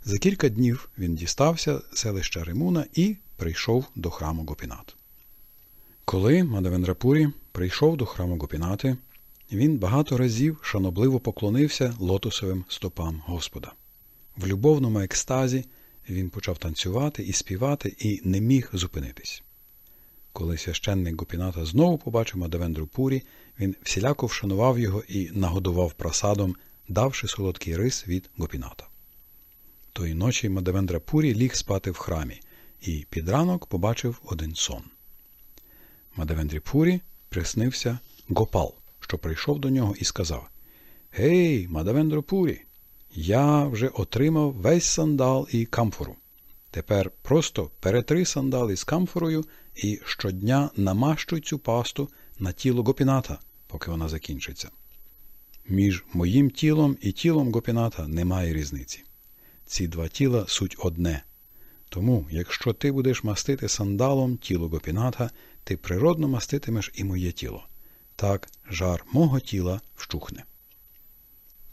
За кілька днів він дістався селища Римуна і прийшов до храму Гопінат. Коли Мадавендрапурі прийшов до храму Гопінати, він багато разів шанобливо поклонився лотосовим стопам Господа. В любовному екстазі він почав танцювати і співати і не міг зупинитись. Коли священник Гопіната знову побачив Мадавендру Пурі, він всіляко вшанував його і нагодував просадом, давши солодкий рис від Гопіната. Тої ночі Мадавендрапурі ліг спати в храмі і під ранок побачив один сон. Мадавендріпурі приснився Гопал, що прийшов до нього і сказав Гей, Мадавендрупурі, я вже отримав весь сандал і камфору. Тепер просто перетри сандал із камфорою і щодня намащуй цю пасту на тіло гопіната, поки вона закінчиться. Між моїм тілом і тілом гопіната немає різниці. Ці два тіла суть одне, тому, якщо ти будеш мастити сандалом тіло гопіната, ти природно маститимеш і моє тіло. Так жар мого тіла вщухне.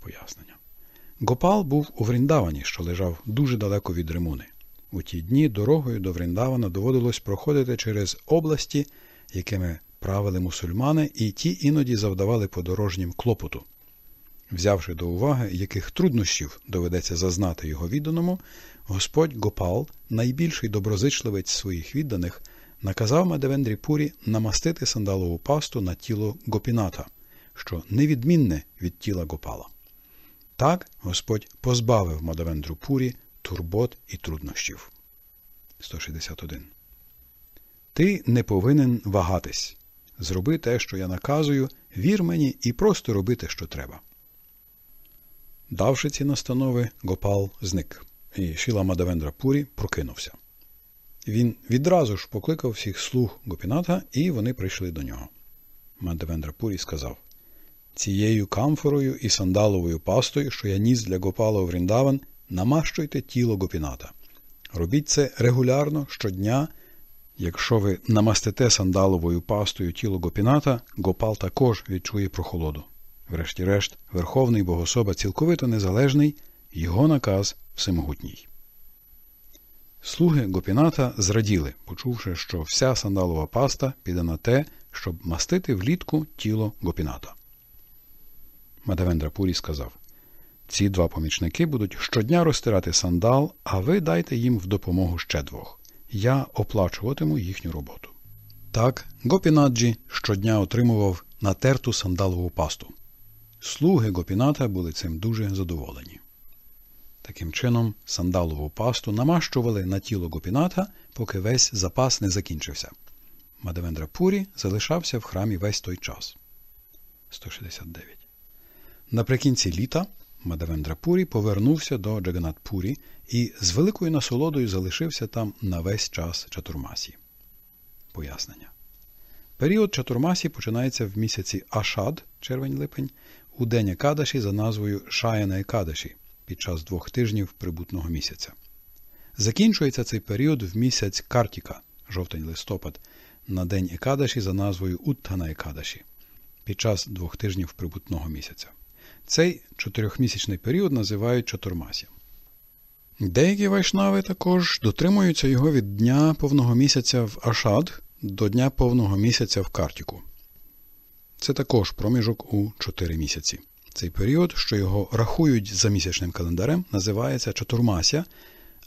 Пояснення. Гопал був у Вріндавані, що лежав дуже далеко від Римуни. У ті дні дорогою до Вріндавана доводилось проходити через області, якими правили мусульмани, і ті іноді завдавали подорожнім клопоту. Взявши до уваги, яких труднощів доведеться зазнати його відданому, господь Гопал, найбільший доброзичливець своїх відданих, наказав Медевендріпурі намастити сандалову пасту на тіло гопіната, що невідмінне від тіла Гопала. Так Господь позбавив Мадавендрупурі турбот і труднощів. 161. Ти не повинен вагатись. Зроби те, що я наказую, вір мені, і просто роби те, що треба. Давши ці настанови, Гопал зник, і Шіла Мадавендра Пурі прокинувся. Він відразу ж покликав всіх слуг Гопінатха, і вони прийшли до нього. Мадавендра Пурі сказав: Цією камфорою і сандаловою пастою, що я ніс для Гопала у Вріндаван, намащуйте тіло Гопіната. Робіть це регулярно щодня. Якщо ви намастите сандаловою пастою тіло Гопіната, Гопал також відчує прохолоду. Врешті-решт, Верховний Богособа цілковито незалежний, його наказ всемогутній. Слуги гопіната зраділи, почувши, що вся сандалова паста піде на те, щоб мастити влітку тіло гопіната. Мадавендрапурі сказав Ці два помічники будуть щодня розтирати сандал, а ви дайте їм в допомогу ще двох. Я оплачуватиму їхню роботу. Так, Гопінаджі щодня отримував натерту сандалову пасту. Слуги гопіната були цим дуже задоволені. Таким чином, сандалову пасту намащували на тіло гопіната, поки весь запас не закінчився. Мадавендра Пурі залишався в храмі весь той час. 169. Наприкінці літа Мадавендра Пурі повернувся до Джаганат Пурі і з великою насолодою залишився там на весь час Чатурмасі. Пояснення. Період Чатурмасі починається в місяці Ашад, червень-липень, у день Екадаші за назвою Шаяна Екадаші під час двох тижнів прибутного місяця. Закінчується цей період в місяць Картіка жовтень-листопад на день Екадаші за назвою Уттана Екадаші під час двох тижнів прибутного місяця. Цей чотирьохмісячний період називають чотурмасі. Деякі вайшнави також дотримуються його від дня повного місяця в Ашад до дня повного місяця в Картіку. Це також проміжок у 4 місяці. Цей період, що його рахують за місячним календарем, називається чатурмася,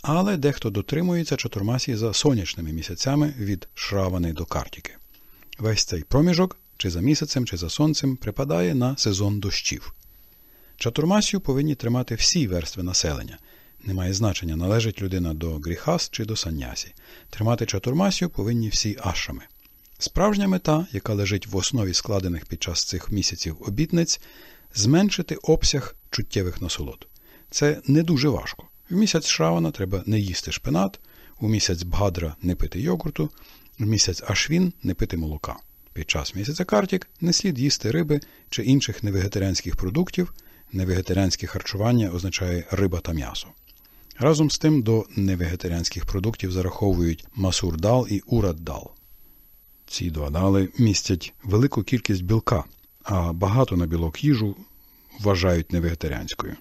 але дехто дотримується чатурмасі за сонячними місяцями від Шравани до Картіки. Весь цей проміжок, чи за місяцем, чи за сонцем, припадає на сезон дощів. Чатурмасію повинні тримати всі верстви населення. Немає значення, належить людина до гріхас чи до саннясі. Тримати чатурмасію повинні всі ашами. Справжня мета, яка лежить в основі складених під час цих місяців обітниць, зменшити обсяг чуттєвих насолод. Це не дуже важко. В місяць Шравана треба не їсти шпинат, у місяць бгадра не пити йогурту, в місяць ашвін не пити молока. Під час місяця картік не слід їсти риби чи інших невегетаріанських продуктів. Невегетаріанське харчування означає риба та м'ясо. Разом з тим до невегетаріанських продуктів зараховують масурдал і ураддал. Ці дуанали містять велику кількість білка, а багато на білок їжу вважають невегетаріанською.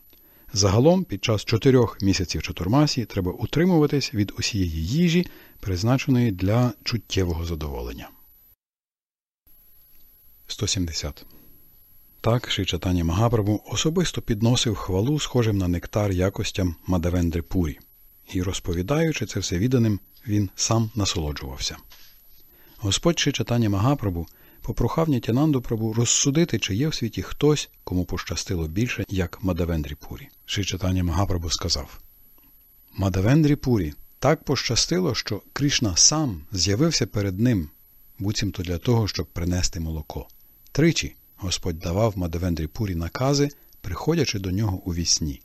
Загалом під час чотирьох місяців чотурмасі треба утримуватись від усієї їжі, призначеної для чуттєвого задоволення. 170. Так Шичатані Магапрабу особисто підносив хвалу схожим на нектар якостям Мадавендри Пурі, і, розповідаючи це все відданим, він сам насолоджувався. Господь Ши Чатані Магапрабу попрохав Нітянанду Прабу розсудити, чи є в світі хтось, кому пощастило більше, як Мадавендрі Пурі. Ши Чатані Магапрабу сказав Мадавендрі Пурі так пощастило, що Кришна сам з'явився перед ним, буцімто для того, щоб принести молоко. Тричі Господь давав Мадавендрі Пурі накази, приходячи до нього у вісні.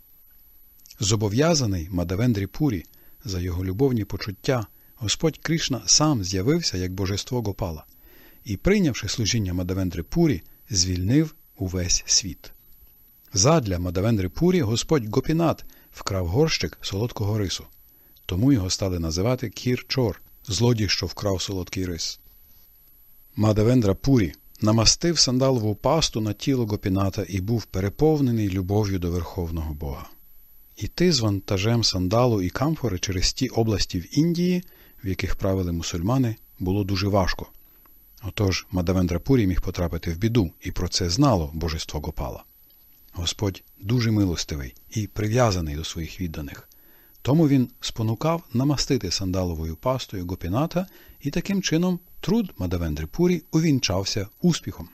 Зобов'язаний Мадавендрі Пурі за його любовні почуття Господь Кришна сам з'явився як божество Гопала і, прийнявши служіння Мадавендрипурі, звільнив увесь світ. Задля Мадавендрипурі Господь Гопінат вкрав горщик солодкого рису, тому його стали називати Кір-Чор, злодій, що вкрав солодкий рис. Мадавендра Пурі намастив сандалову пасту на тіло Гопіната і був переповнений любов'ю до верховного Бога. Іти з вантажем сандалу і камфори через ті області в Індії в яких правили мусульмани, було дуже важко. Отож Мадавендрапурі міг потрапити в біду, і про це знало божество Гопала. Господь дуже милостивий і прив'язаний до своїх відданих. Тому він спонукав намастити сандаловою пастою гопіната, і таким чином труд Мадавендрипурі увінчався успіхом.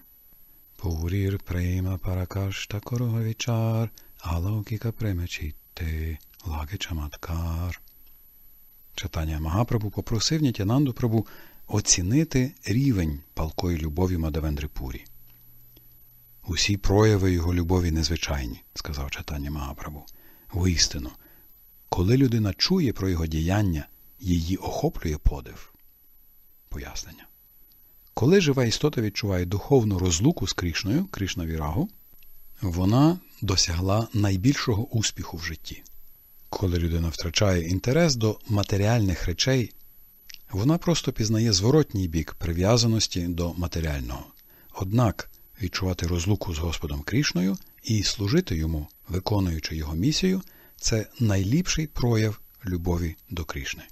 Пурір прейма паракашта короговічар, алаукіка премечітте, лагеча маткар. Читання Магапрабу попросив Нітянанду Прабу оцінити рівень палкої любові Мадавендрипурі. Усі прояви його любові незвичайні, сказав читання Магапрабу. Воістину, коли людина чує про його діяння, її охоплює подив. Пояснення. Коли жива істота відчуває духовну розлуку з Крішною, Крішна вона досягла найбільшого успіху в житті. Коли людина втрачає інтерес до матеріальних речей, вона просто пізнає зворотній бік прив'язаності до матеріального. Однак відчувати розлуку з Господом Крішною і служити йому, виконуючи його місію, це найліпший прояв любові до Крішни.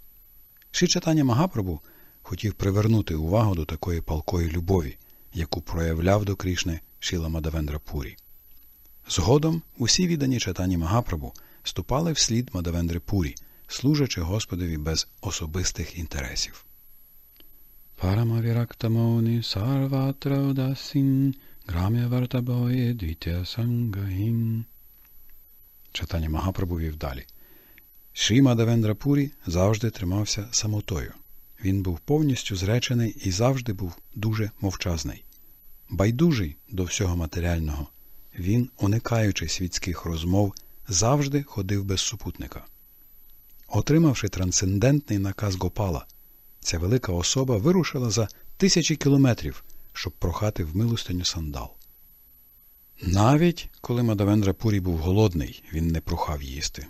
Ші читання Магапрабу хотів привернути увагу до такої палкої любові, яку проявляв до Крішни Шіла Мадавендра Пурі. Згодом усі віддані читання Магапрабу – ступали вслід Мадавендрипурі, служачи Господові без особистих інтересів. Парамавірактамони сарватра грам'я вартабоє Дітя сангагін. Читання Магапрабу вів далі. Шрі Мадавендрапурі завжди тримався самотою. Він був повністю зречений і завжди був дуже мовчазний. Байдужий до всього матеріального, він, уникаючи світських розмов, завжди ходив без супутника. Отримавши трансцендентний наказ Гопала, ця велика особа вирушила за тисячі кілометрів, щоб прохати в милостиню сандал. Навіть коли Мадавендра Пурі був голодний, він не прохав їсти.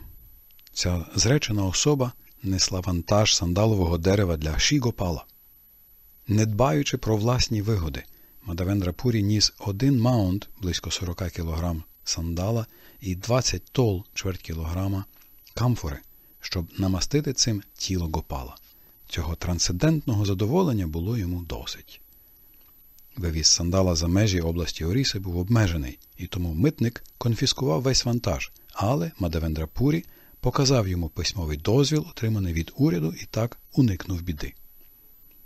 Ця зречена особа несла вантаж сандалового дерева для Шігопала. Не дбаючи про власні вигоди, Мадавендра Пурі ніс один маунт близько 40 кілограм сандала і 20 тол чверть кілограма камфори, щоб намастити цим тіло Гопала. Цього трансцендентного задоволення було йому досить. Вивіз сандала за межі області Оріси був обмежений, і тому митник конфіскував весь вантаж, але Мадавендрапурі показав йому письмовий дозвіл, отриманий від уряду, і так уникнув біди.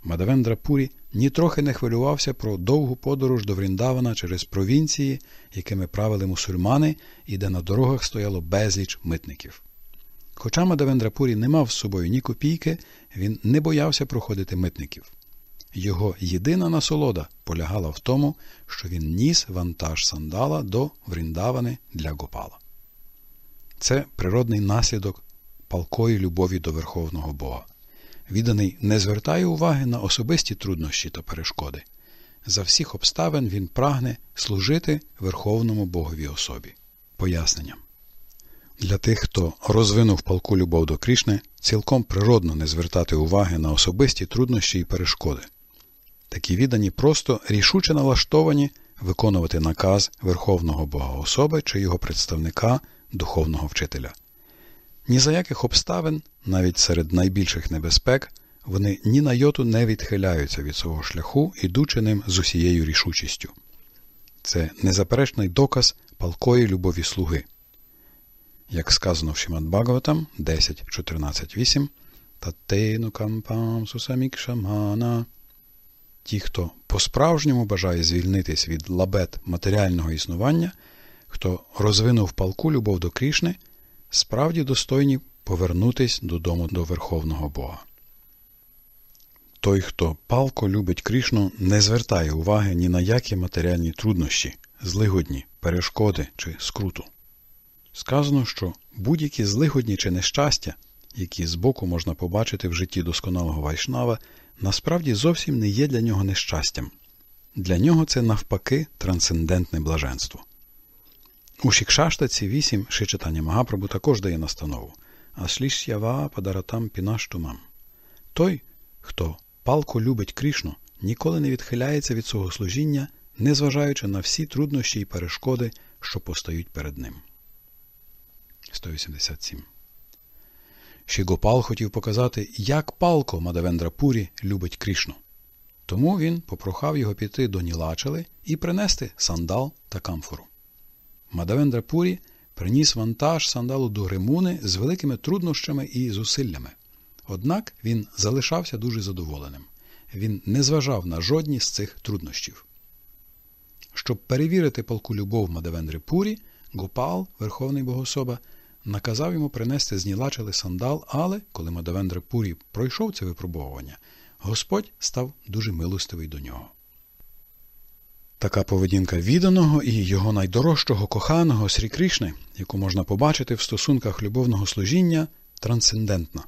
Мадавендрапурі нітрохи не хвилювався про довгу подорож до Вріндавана через провінції, якими правили мусульмани, і де на дорогах стояло безліч митників. Хоча Мадавендрапурі не мав з собою ні копійки, він не боявся проходити митників. Його єдина насолода полягала в тому, що він ніс вантаж сандала до Вріндавани для Гопала. Це природний наслідок палкої любові до верховного Бога. Відданий не звертає уваги на особисті труднощі та перешкоди. За всіх обставин він прагне служити Верховному Богові особі. Пояснення. Для тих, хто розвинув палку любов до Крішни, цілком природно не звертати уваги на особисті труднощі і перешкоди. Такі віддані просто рішуче налаштовані виконувати наказ Верховного Бога особи чи його представника, духовного вчителя. Ні за яких обставин, навіть серед найбільших небезпек, вони ні на йоту не відхиляються від свого шляху, ідучи ним з усією рішучістю. Це незаперечний доказ палкої любові слуги. Як сказано в Шімат Багаватам 10.14.8 Таттейну кампам сусамікшамана. Ті, хто по-справжньому бажає звільнитись від лабет матеріального існування, хто розвинув палку любов до Крішни – справді достойні повернутись додому до верховного Бога. Той, хто палко любить Крішну, не звертає уваги ні на які матеріальні труднощі, злигодні, перешкоди чи скруту. Сказано, що будь-які злигодні чи нещастя, які збоку можна побачити в житті досконалого вайшнава, насправді зовсім не є для нього нещастям. Для нього це навпаки трансцендентне блаженство. У Шікшаштаці 8 ще читання Магапрабу також дає настанову Ашліш'ява падаратам пінаштумам. Той, хто палко любить Крішну, ніколи не відхиляється від свого служіння, незважаючи на всі труднощі і перешкоди, що постають перед ним. 187. Шігопал хотів показати, як палко Мадавендрапурі любить Крішну. Тому він попрохав його піти до Нілачели і принести сандал та камфору. Мадавендра Пурі приніс вантаж сандалу до Римуни з великими труднощами і зусиллями. Однак він залишався дуже задоволеним. Він не зважав на жодні з цих труднощів. Щоб перевірити полку любов Мадавендри Пурі, Гопал, Верховний Богособа, наказав йому принести знілачили сандал, але коли Мадавендра Пурі пройшов це випробовування, Господь став дуже милостивий до нього. Така поведінка відданого і його найдорожчого коханого Срі Крішни, яку можна побачити в стосунках любовного служіння, трансцендентна,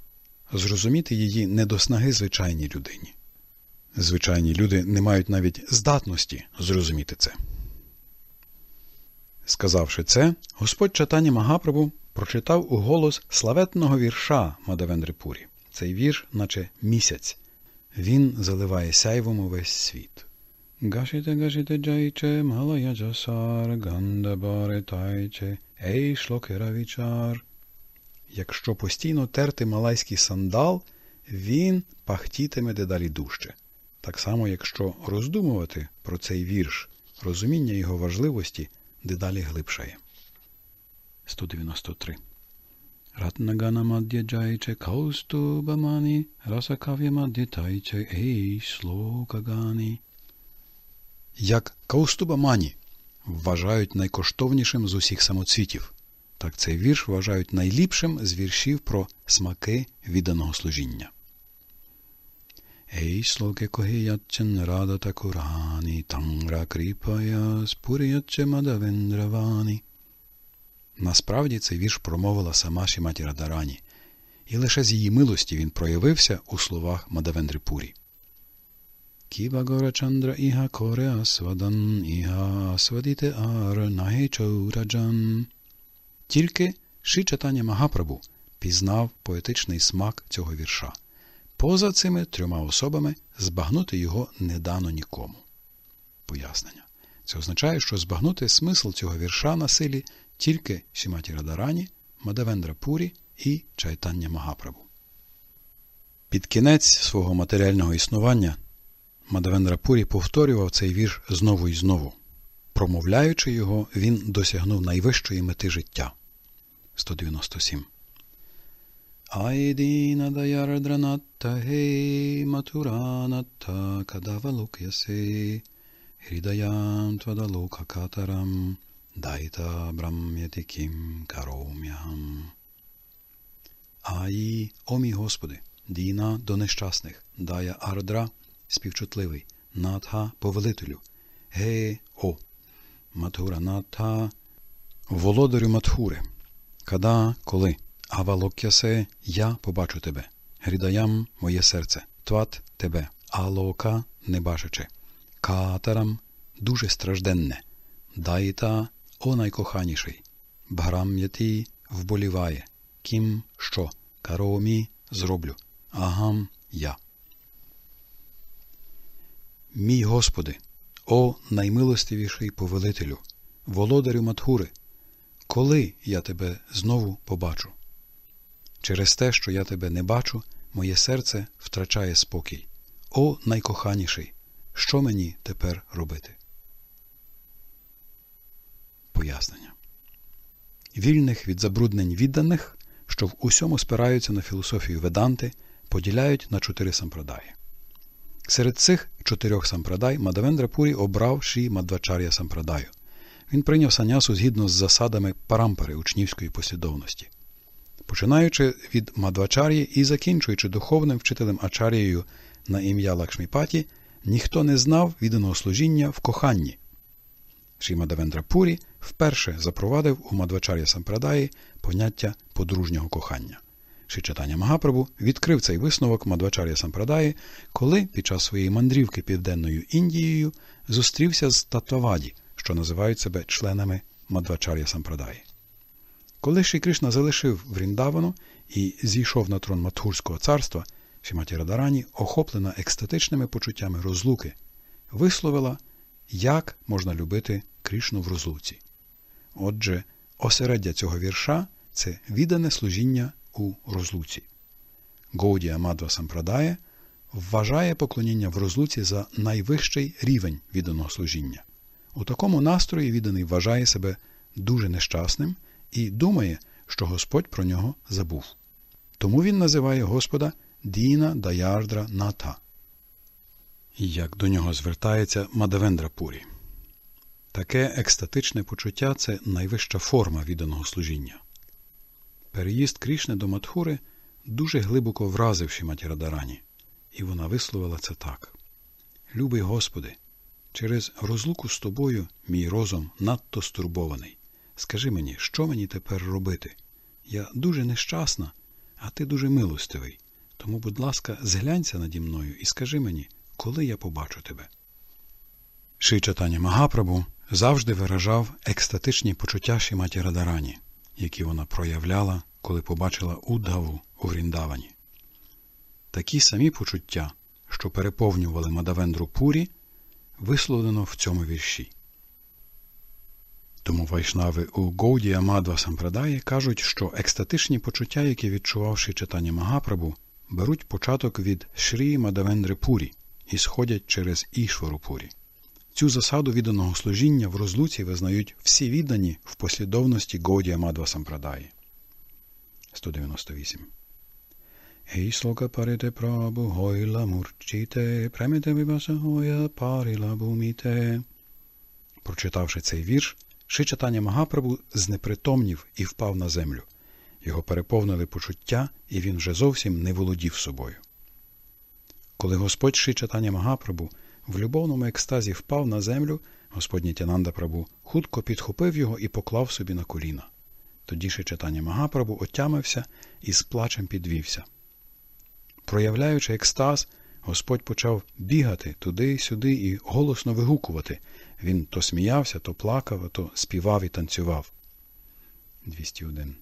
зрозуміти її не до снаги звичайній людині. Звичайні люди не мають навіть здатності зрозуміти це. Сказавши це, господь Чатані Магапрабу прочитав у голос славетного вірша Мадавендрипурі. Цей вірш, наче місяць, він заливає сяйвому весь світ. Gashita Gashita Jaiche Malaya Jasar Gandabare Тайче Ей Шлокеравічар. Якщо постійно терти малайський сандал, він пахтітиме дедалі дужче. Так само, якщо роздумувати про цей вірш, розуміння його важливості дедалі глибшає. 193. Ратнагана маддя джайче каусту бамані, расакав'я маддя тайче ей шлокагані як Каустубамані вважають найкоштовнішим з усіх самоцвітів. Так цей вірш вважають найліпшим з віршів про смаки відданого служіння. Ей слоке когіятчен рада та курані, тамра кріпая спуріятче мадавендравані. Насправді цей вірш промовила сама Шіматі Дарані, і лише з її милості він проявився у словах Мадавендрипурі. Kiva Gorachandra iha kore asvadan iha asvadite ar nahe chaurajan. Тільки Ши читання Магапрабу пізнав поетичний смак цього вірша. Поза цими трьома особами збагнути його не дано нікому. Пояснення. Це означає, що збагнути смисл цього вірша на силі тільки Сіматі Радарані, Мадавендра Пурі і Чайтання Магапрабу. Під кінець свого матеріального існування Мадавендра повторював цей вірш знову і знову. Промовляючи його, він досягнув найвищої мети життя. 197. Айдіна даярдранатта гей матуранатта кадавалук'яси Хридаям твадалука катарам дайта брам'ятиким каром'ям. Аї, о мій Господи, дійна до нещасних, дая ардра співчутливий. Натха повелителю. Ге о. Матхура Натха Володарю Матхуре. Када, коли. Авалок'ясе, я побачу тебе. Грідаям моє серце. Тват тебе. Алока небажаче. Катарам дуже стражденне. Дайта о найкоханіший. Бхарам'яті вболіває. Кім що? Каромі зроблю. Агам я. Мій Господи, о наймилостивіший повелителю, володарю Матхури, коли я тебе знову побачу? Через те, що я тебе не бачу, моє серце втрачає спокій. О найкоханіший, що мені тепер робити? Пояснення. Вільних від забруднень відданих, що в усьому спираються на філософію веданти, поділяють на чотири сампродаї. Серед цих чотирьох сампрадай Мадавендра Пурі обрав Ші Мадвачар'я сампрадаю. Він прийняв санясу згідно з засадами парампари учнівської послідовності. Починаючи від Мадвачар'ї і закінчуючи духовним вчителем Ачарією на ім'я Лакшміпаті, ніхто не знав відданого служіння в коханні. Ші Мадавендра Пурі вперше запровадив у Мадвачар'я сампрадаї поняття подружнього кохання чи читання Магапрабу відкрив цей висновок Мадвачар'я Сампрадаї, коли під час своєї мандрівки Південною Індією зустрівся з Татаваді, що називають себе членами Мадвачар'я Сампрадаї. Коли Шрі Кришна залишив Вріндавану і зійшов на трон Матхурського царства, Шіматі Радарані, охоплена екстатичними почуттями розлуки, висловила, як можна любити Кришну в розлуці. Отже, осереддя цього вірша це віддане служіння у розлуці. Гоудія Мадва Сампрадая вважає поклоніння в розлуці за найвищий рівень відданого служіння. У такому настрої відданий вважає себе дуже нещасним і думає, що Господь про нього забув. Тому він називає Господа Діна Даярдра Ната. Як до нього звертається Мадавендра Пурі. Таке екстатичне почуття це найвища форма відданого служіння. Переїзд Крішни до Матхури, дуже глибоко вразив Шіматірадарані, і вона висловила це так: Любий Господи, через розлуку з тобою мій розум надто стурбований. Скажи мені, що мені тепер робити? Я дуже нещасна, а ти дуже милостивий. Тому, будь ласка, зглянься наді мною і скажи мені, коли я побачу тебе. Шичатані Магапрабу завжди виражав екстатичні почуття Шіматі Радарані які вона проявляла, коли побачила удгаву у гріндавані? Такі самі почуття, що переповнювали Мадавендру Пурі, висловлено в цьому вірші. Тому вайшнави у Гоудія Мадва Сампрадаї кажуть, що екстатичні почуття, які відчувавши читання Магапрабу, беруть початок від Шрі Мадавендри Пурі і сходять через Ішвару Пурі. Цю засаду відданого служіння в розлуці визнають всі віддані в послідовності Годія Мадва Сампрадаї. 198. Ейслока парите прабу гойла мурчіте, преміте вибасагоя паріла буміте. Прочитавши цей вірш, шичатання Магапрабу знепритомнів і впав на землю. Його переповнили почуття, і він вже зовсім не володів собою. Коли Господь шичатання Магапрабу в любовному екстазі впав на землю, господній Тянанда Прабу хутко підхопив його і поклав собі на коліна. Тоді ще читання Магапрабу отямився і з плачем підвівся. Проявляючи екстаз, Господь почав бігати туди сюди і голосно вигукувати. Він то сміявся, то плакав, то співав і танцював. 201.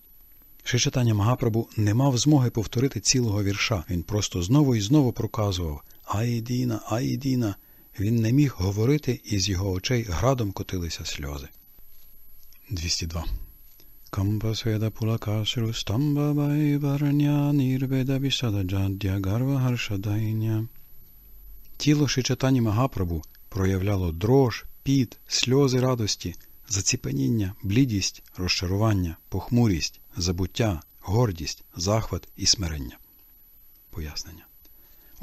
Ще читання Магапрабу не мав змоги повторити цілого вірша. Він просто знову і знову проказував Айдіна, Айдіна. Він не міг говорити, і з його очей градом котилися сльози. 202. Тіло Шичатані Магапрабу проявляло дрож, піт, сльози радості, заціпеніння, блідість, розчарування, похмурість, забуття, гордість, захват і смирення. Пояснення.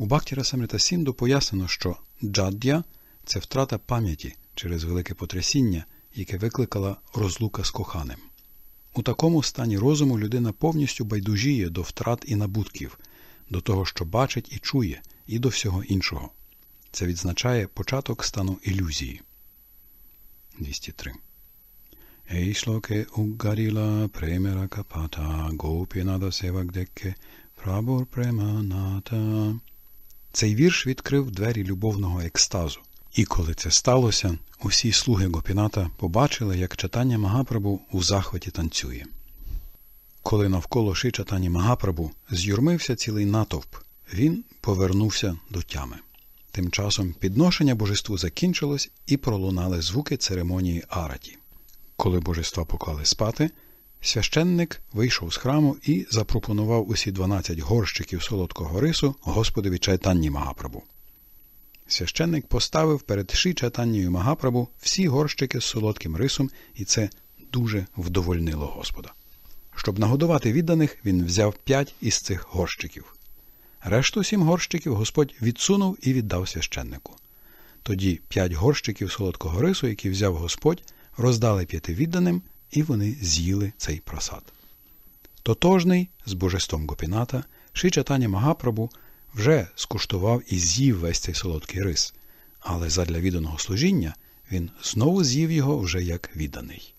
У Бактіра Самрита Сінду пояснено, що джаддя це втрата пам'яті через велике потрясіння, яке викликала розлука з коханим. У такому стані розуму людина повністю байдужіє до втрат і набутків, до того, що бачить і чує, і до всього іншого. Це відзначає початок стану ілюзії. 203. Ейшлоке угаріла премера капата гопінада севагдеке прабор преманата. Цей вірш відкрив двері любовного екстазу. І коли це сталося, усі слуги Гопіната побачили, як читання Магапрабу у захваті танцює. Коли навколо шичатані Магапрабу з'юрмився цілий натовп, він повернувся до тями. Тим часом підношення божеству закінчилось і пролунали звуки церемонії Араті. Коли божества поклали спати, Священник вийшов з храму і запропонував усі 12 горщиків солодкого рису Господові чайтанні Магапрабу. Священник поставив перед ші чайтаннію Магапрабу всі горщики з солодким рисом, і це дуже вдовольнило Господа. Щоб нагодувати відданих, він взяв п'ять із цих горщиків. Решту сім горщиків Господь відсунув і віддав священнику. Тоді п'ять горщиків солодкого рису, які взяв Господь, роздали п'яти відданим і вони з'їли цей просад. Тотожний з божеством гопіната, Шичатані Магапрабу вже скуштував і з'їв весь цей солодкий рис, але задля відданого служіння він знову з'їв його вже як відданий.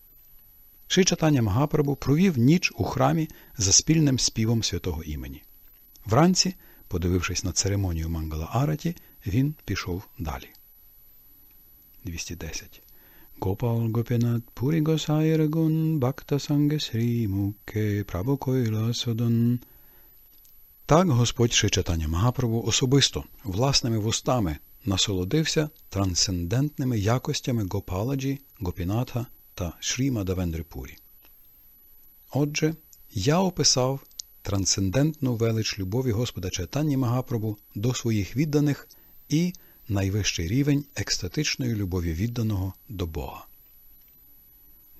Шичатаня Магапрабу провів ніч у храмі за спільним співом святого імені. Вранці, подивившись на церемонію Мангала Араті, він пішов далі. 210 Gopal Gopinath Puri Gosai Ragun Bhakta Sange Sri Muke Prabhu Koila Так Господь Шичатаня Магапрабу особисто власними вустами насолодився трансцендентними якостями Гопаладжі, Гопінатха та Шріма Давендрипурі. Отже, я описав трансцендентну велич любові Господа Чайтані Магапрабу до своїх відданих і найвищий рівень екстатичної любові відданого до Бога.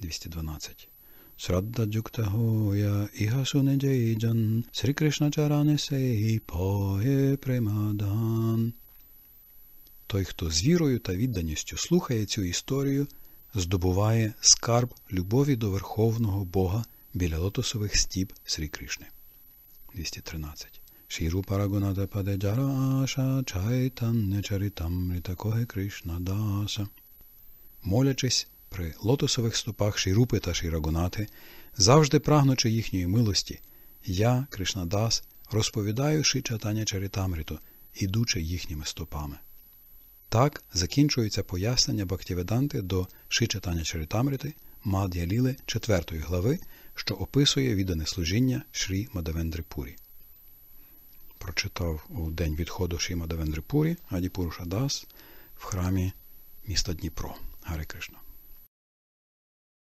212. Срадда Джуктагоя Ігасунеджейджан Срі Кришна Чаранесей Пое Примадан. Той, хто з вірою та відданістю слухає цю історію, здобуває скарб любові до Верховного Бога біля лотосових стіп Срі Кришни. 213. Shirupa Raghunatha Pade Jara Аша Чайтанне Чаритамрита Коге Кришна Даса. Молячись при лотосових стопах Шірупи та Шірагунати, завжди прагнучи їхньої милості, я, Кришнадас, розповідаю Чатання Чаритамриту, ідучи їхніми стопами. Так закінчується пояснення Бхактиведанти до шичатаня Чаритамрити Мад'яліли 4 глави, що описує віддане служіння Шрі Мадавендрипурі прочитав у день відходу Шіма Девендрипурі Адіпуруша Дас в храмі міста Дніпро. Гарі Кришна.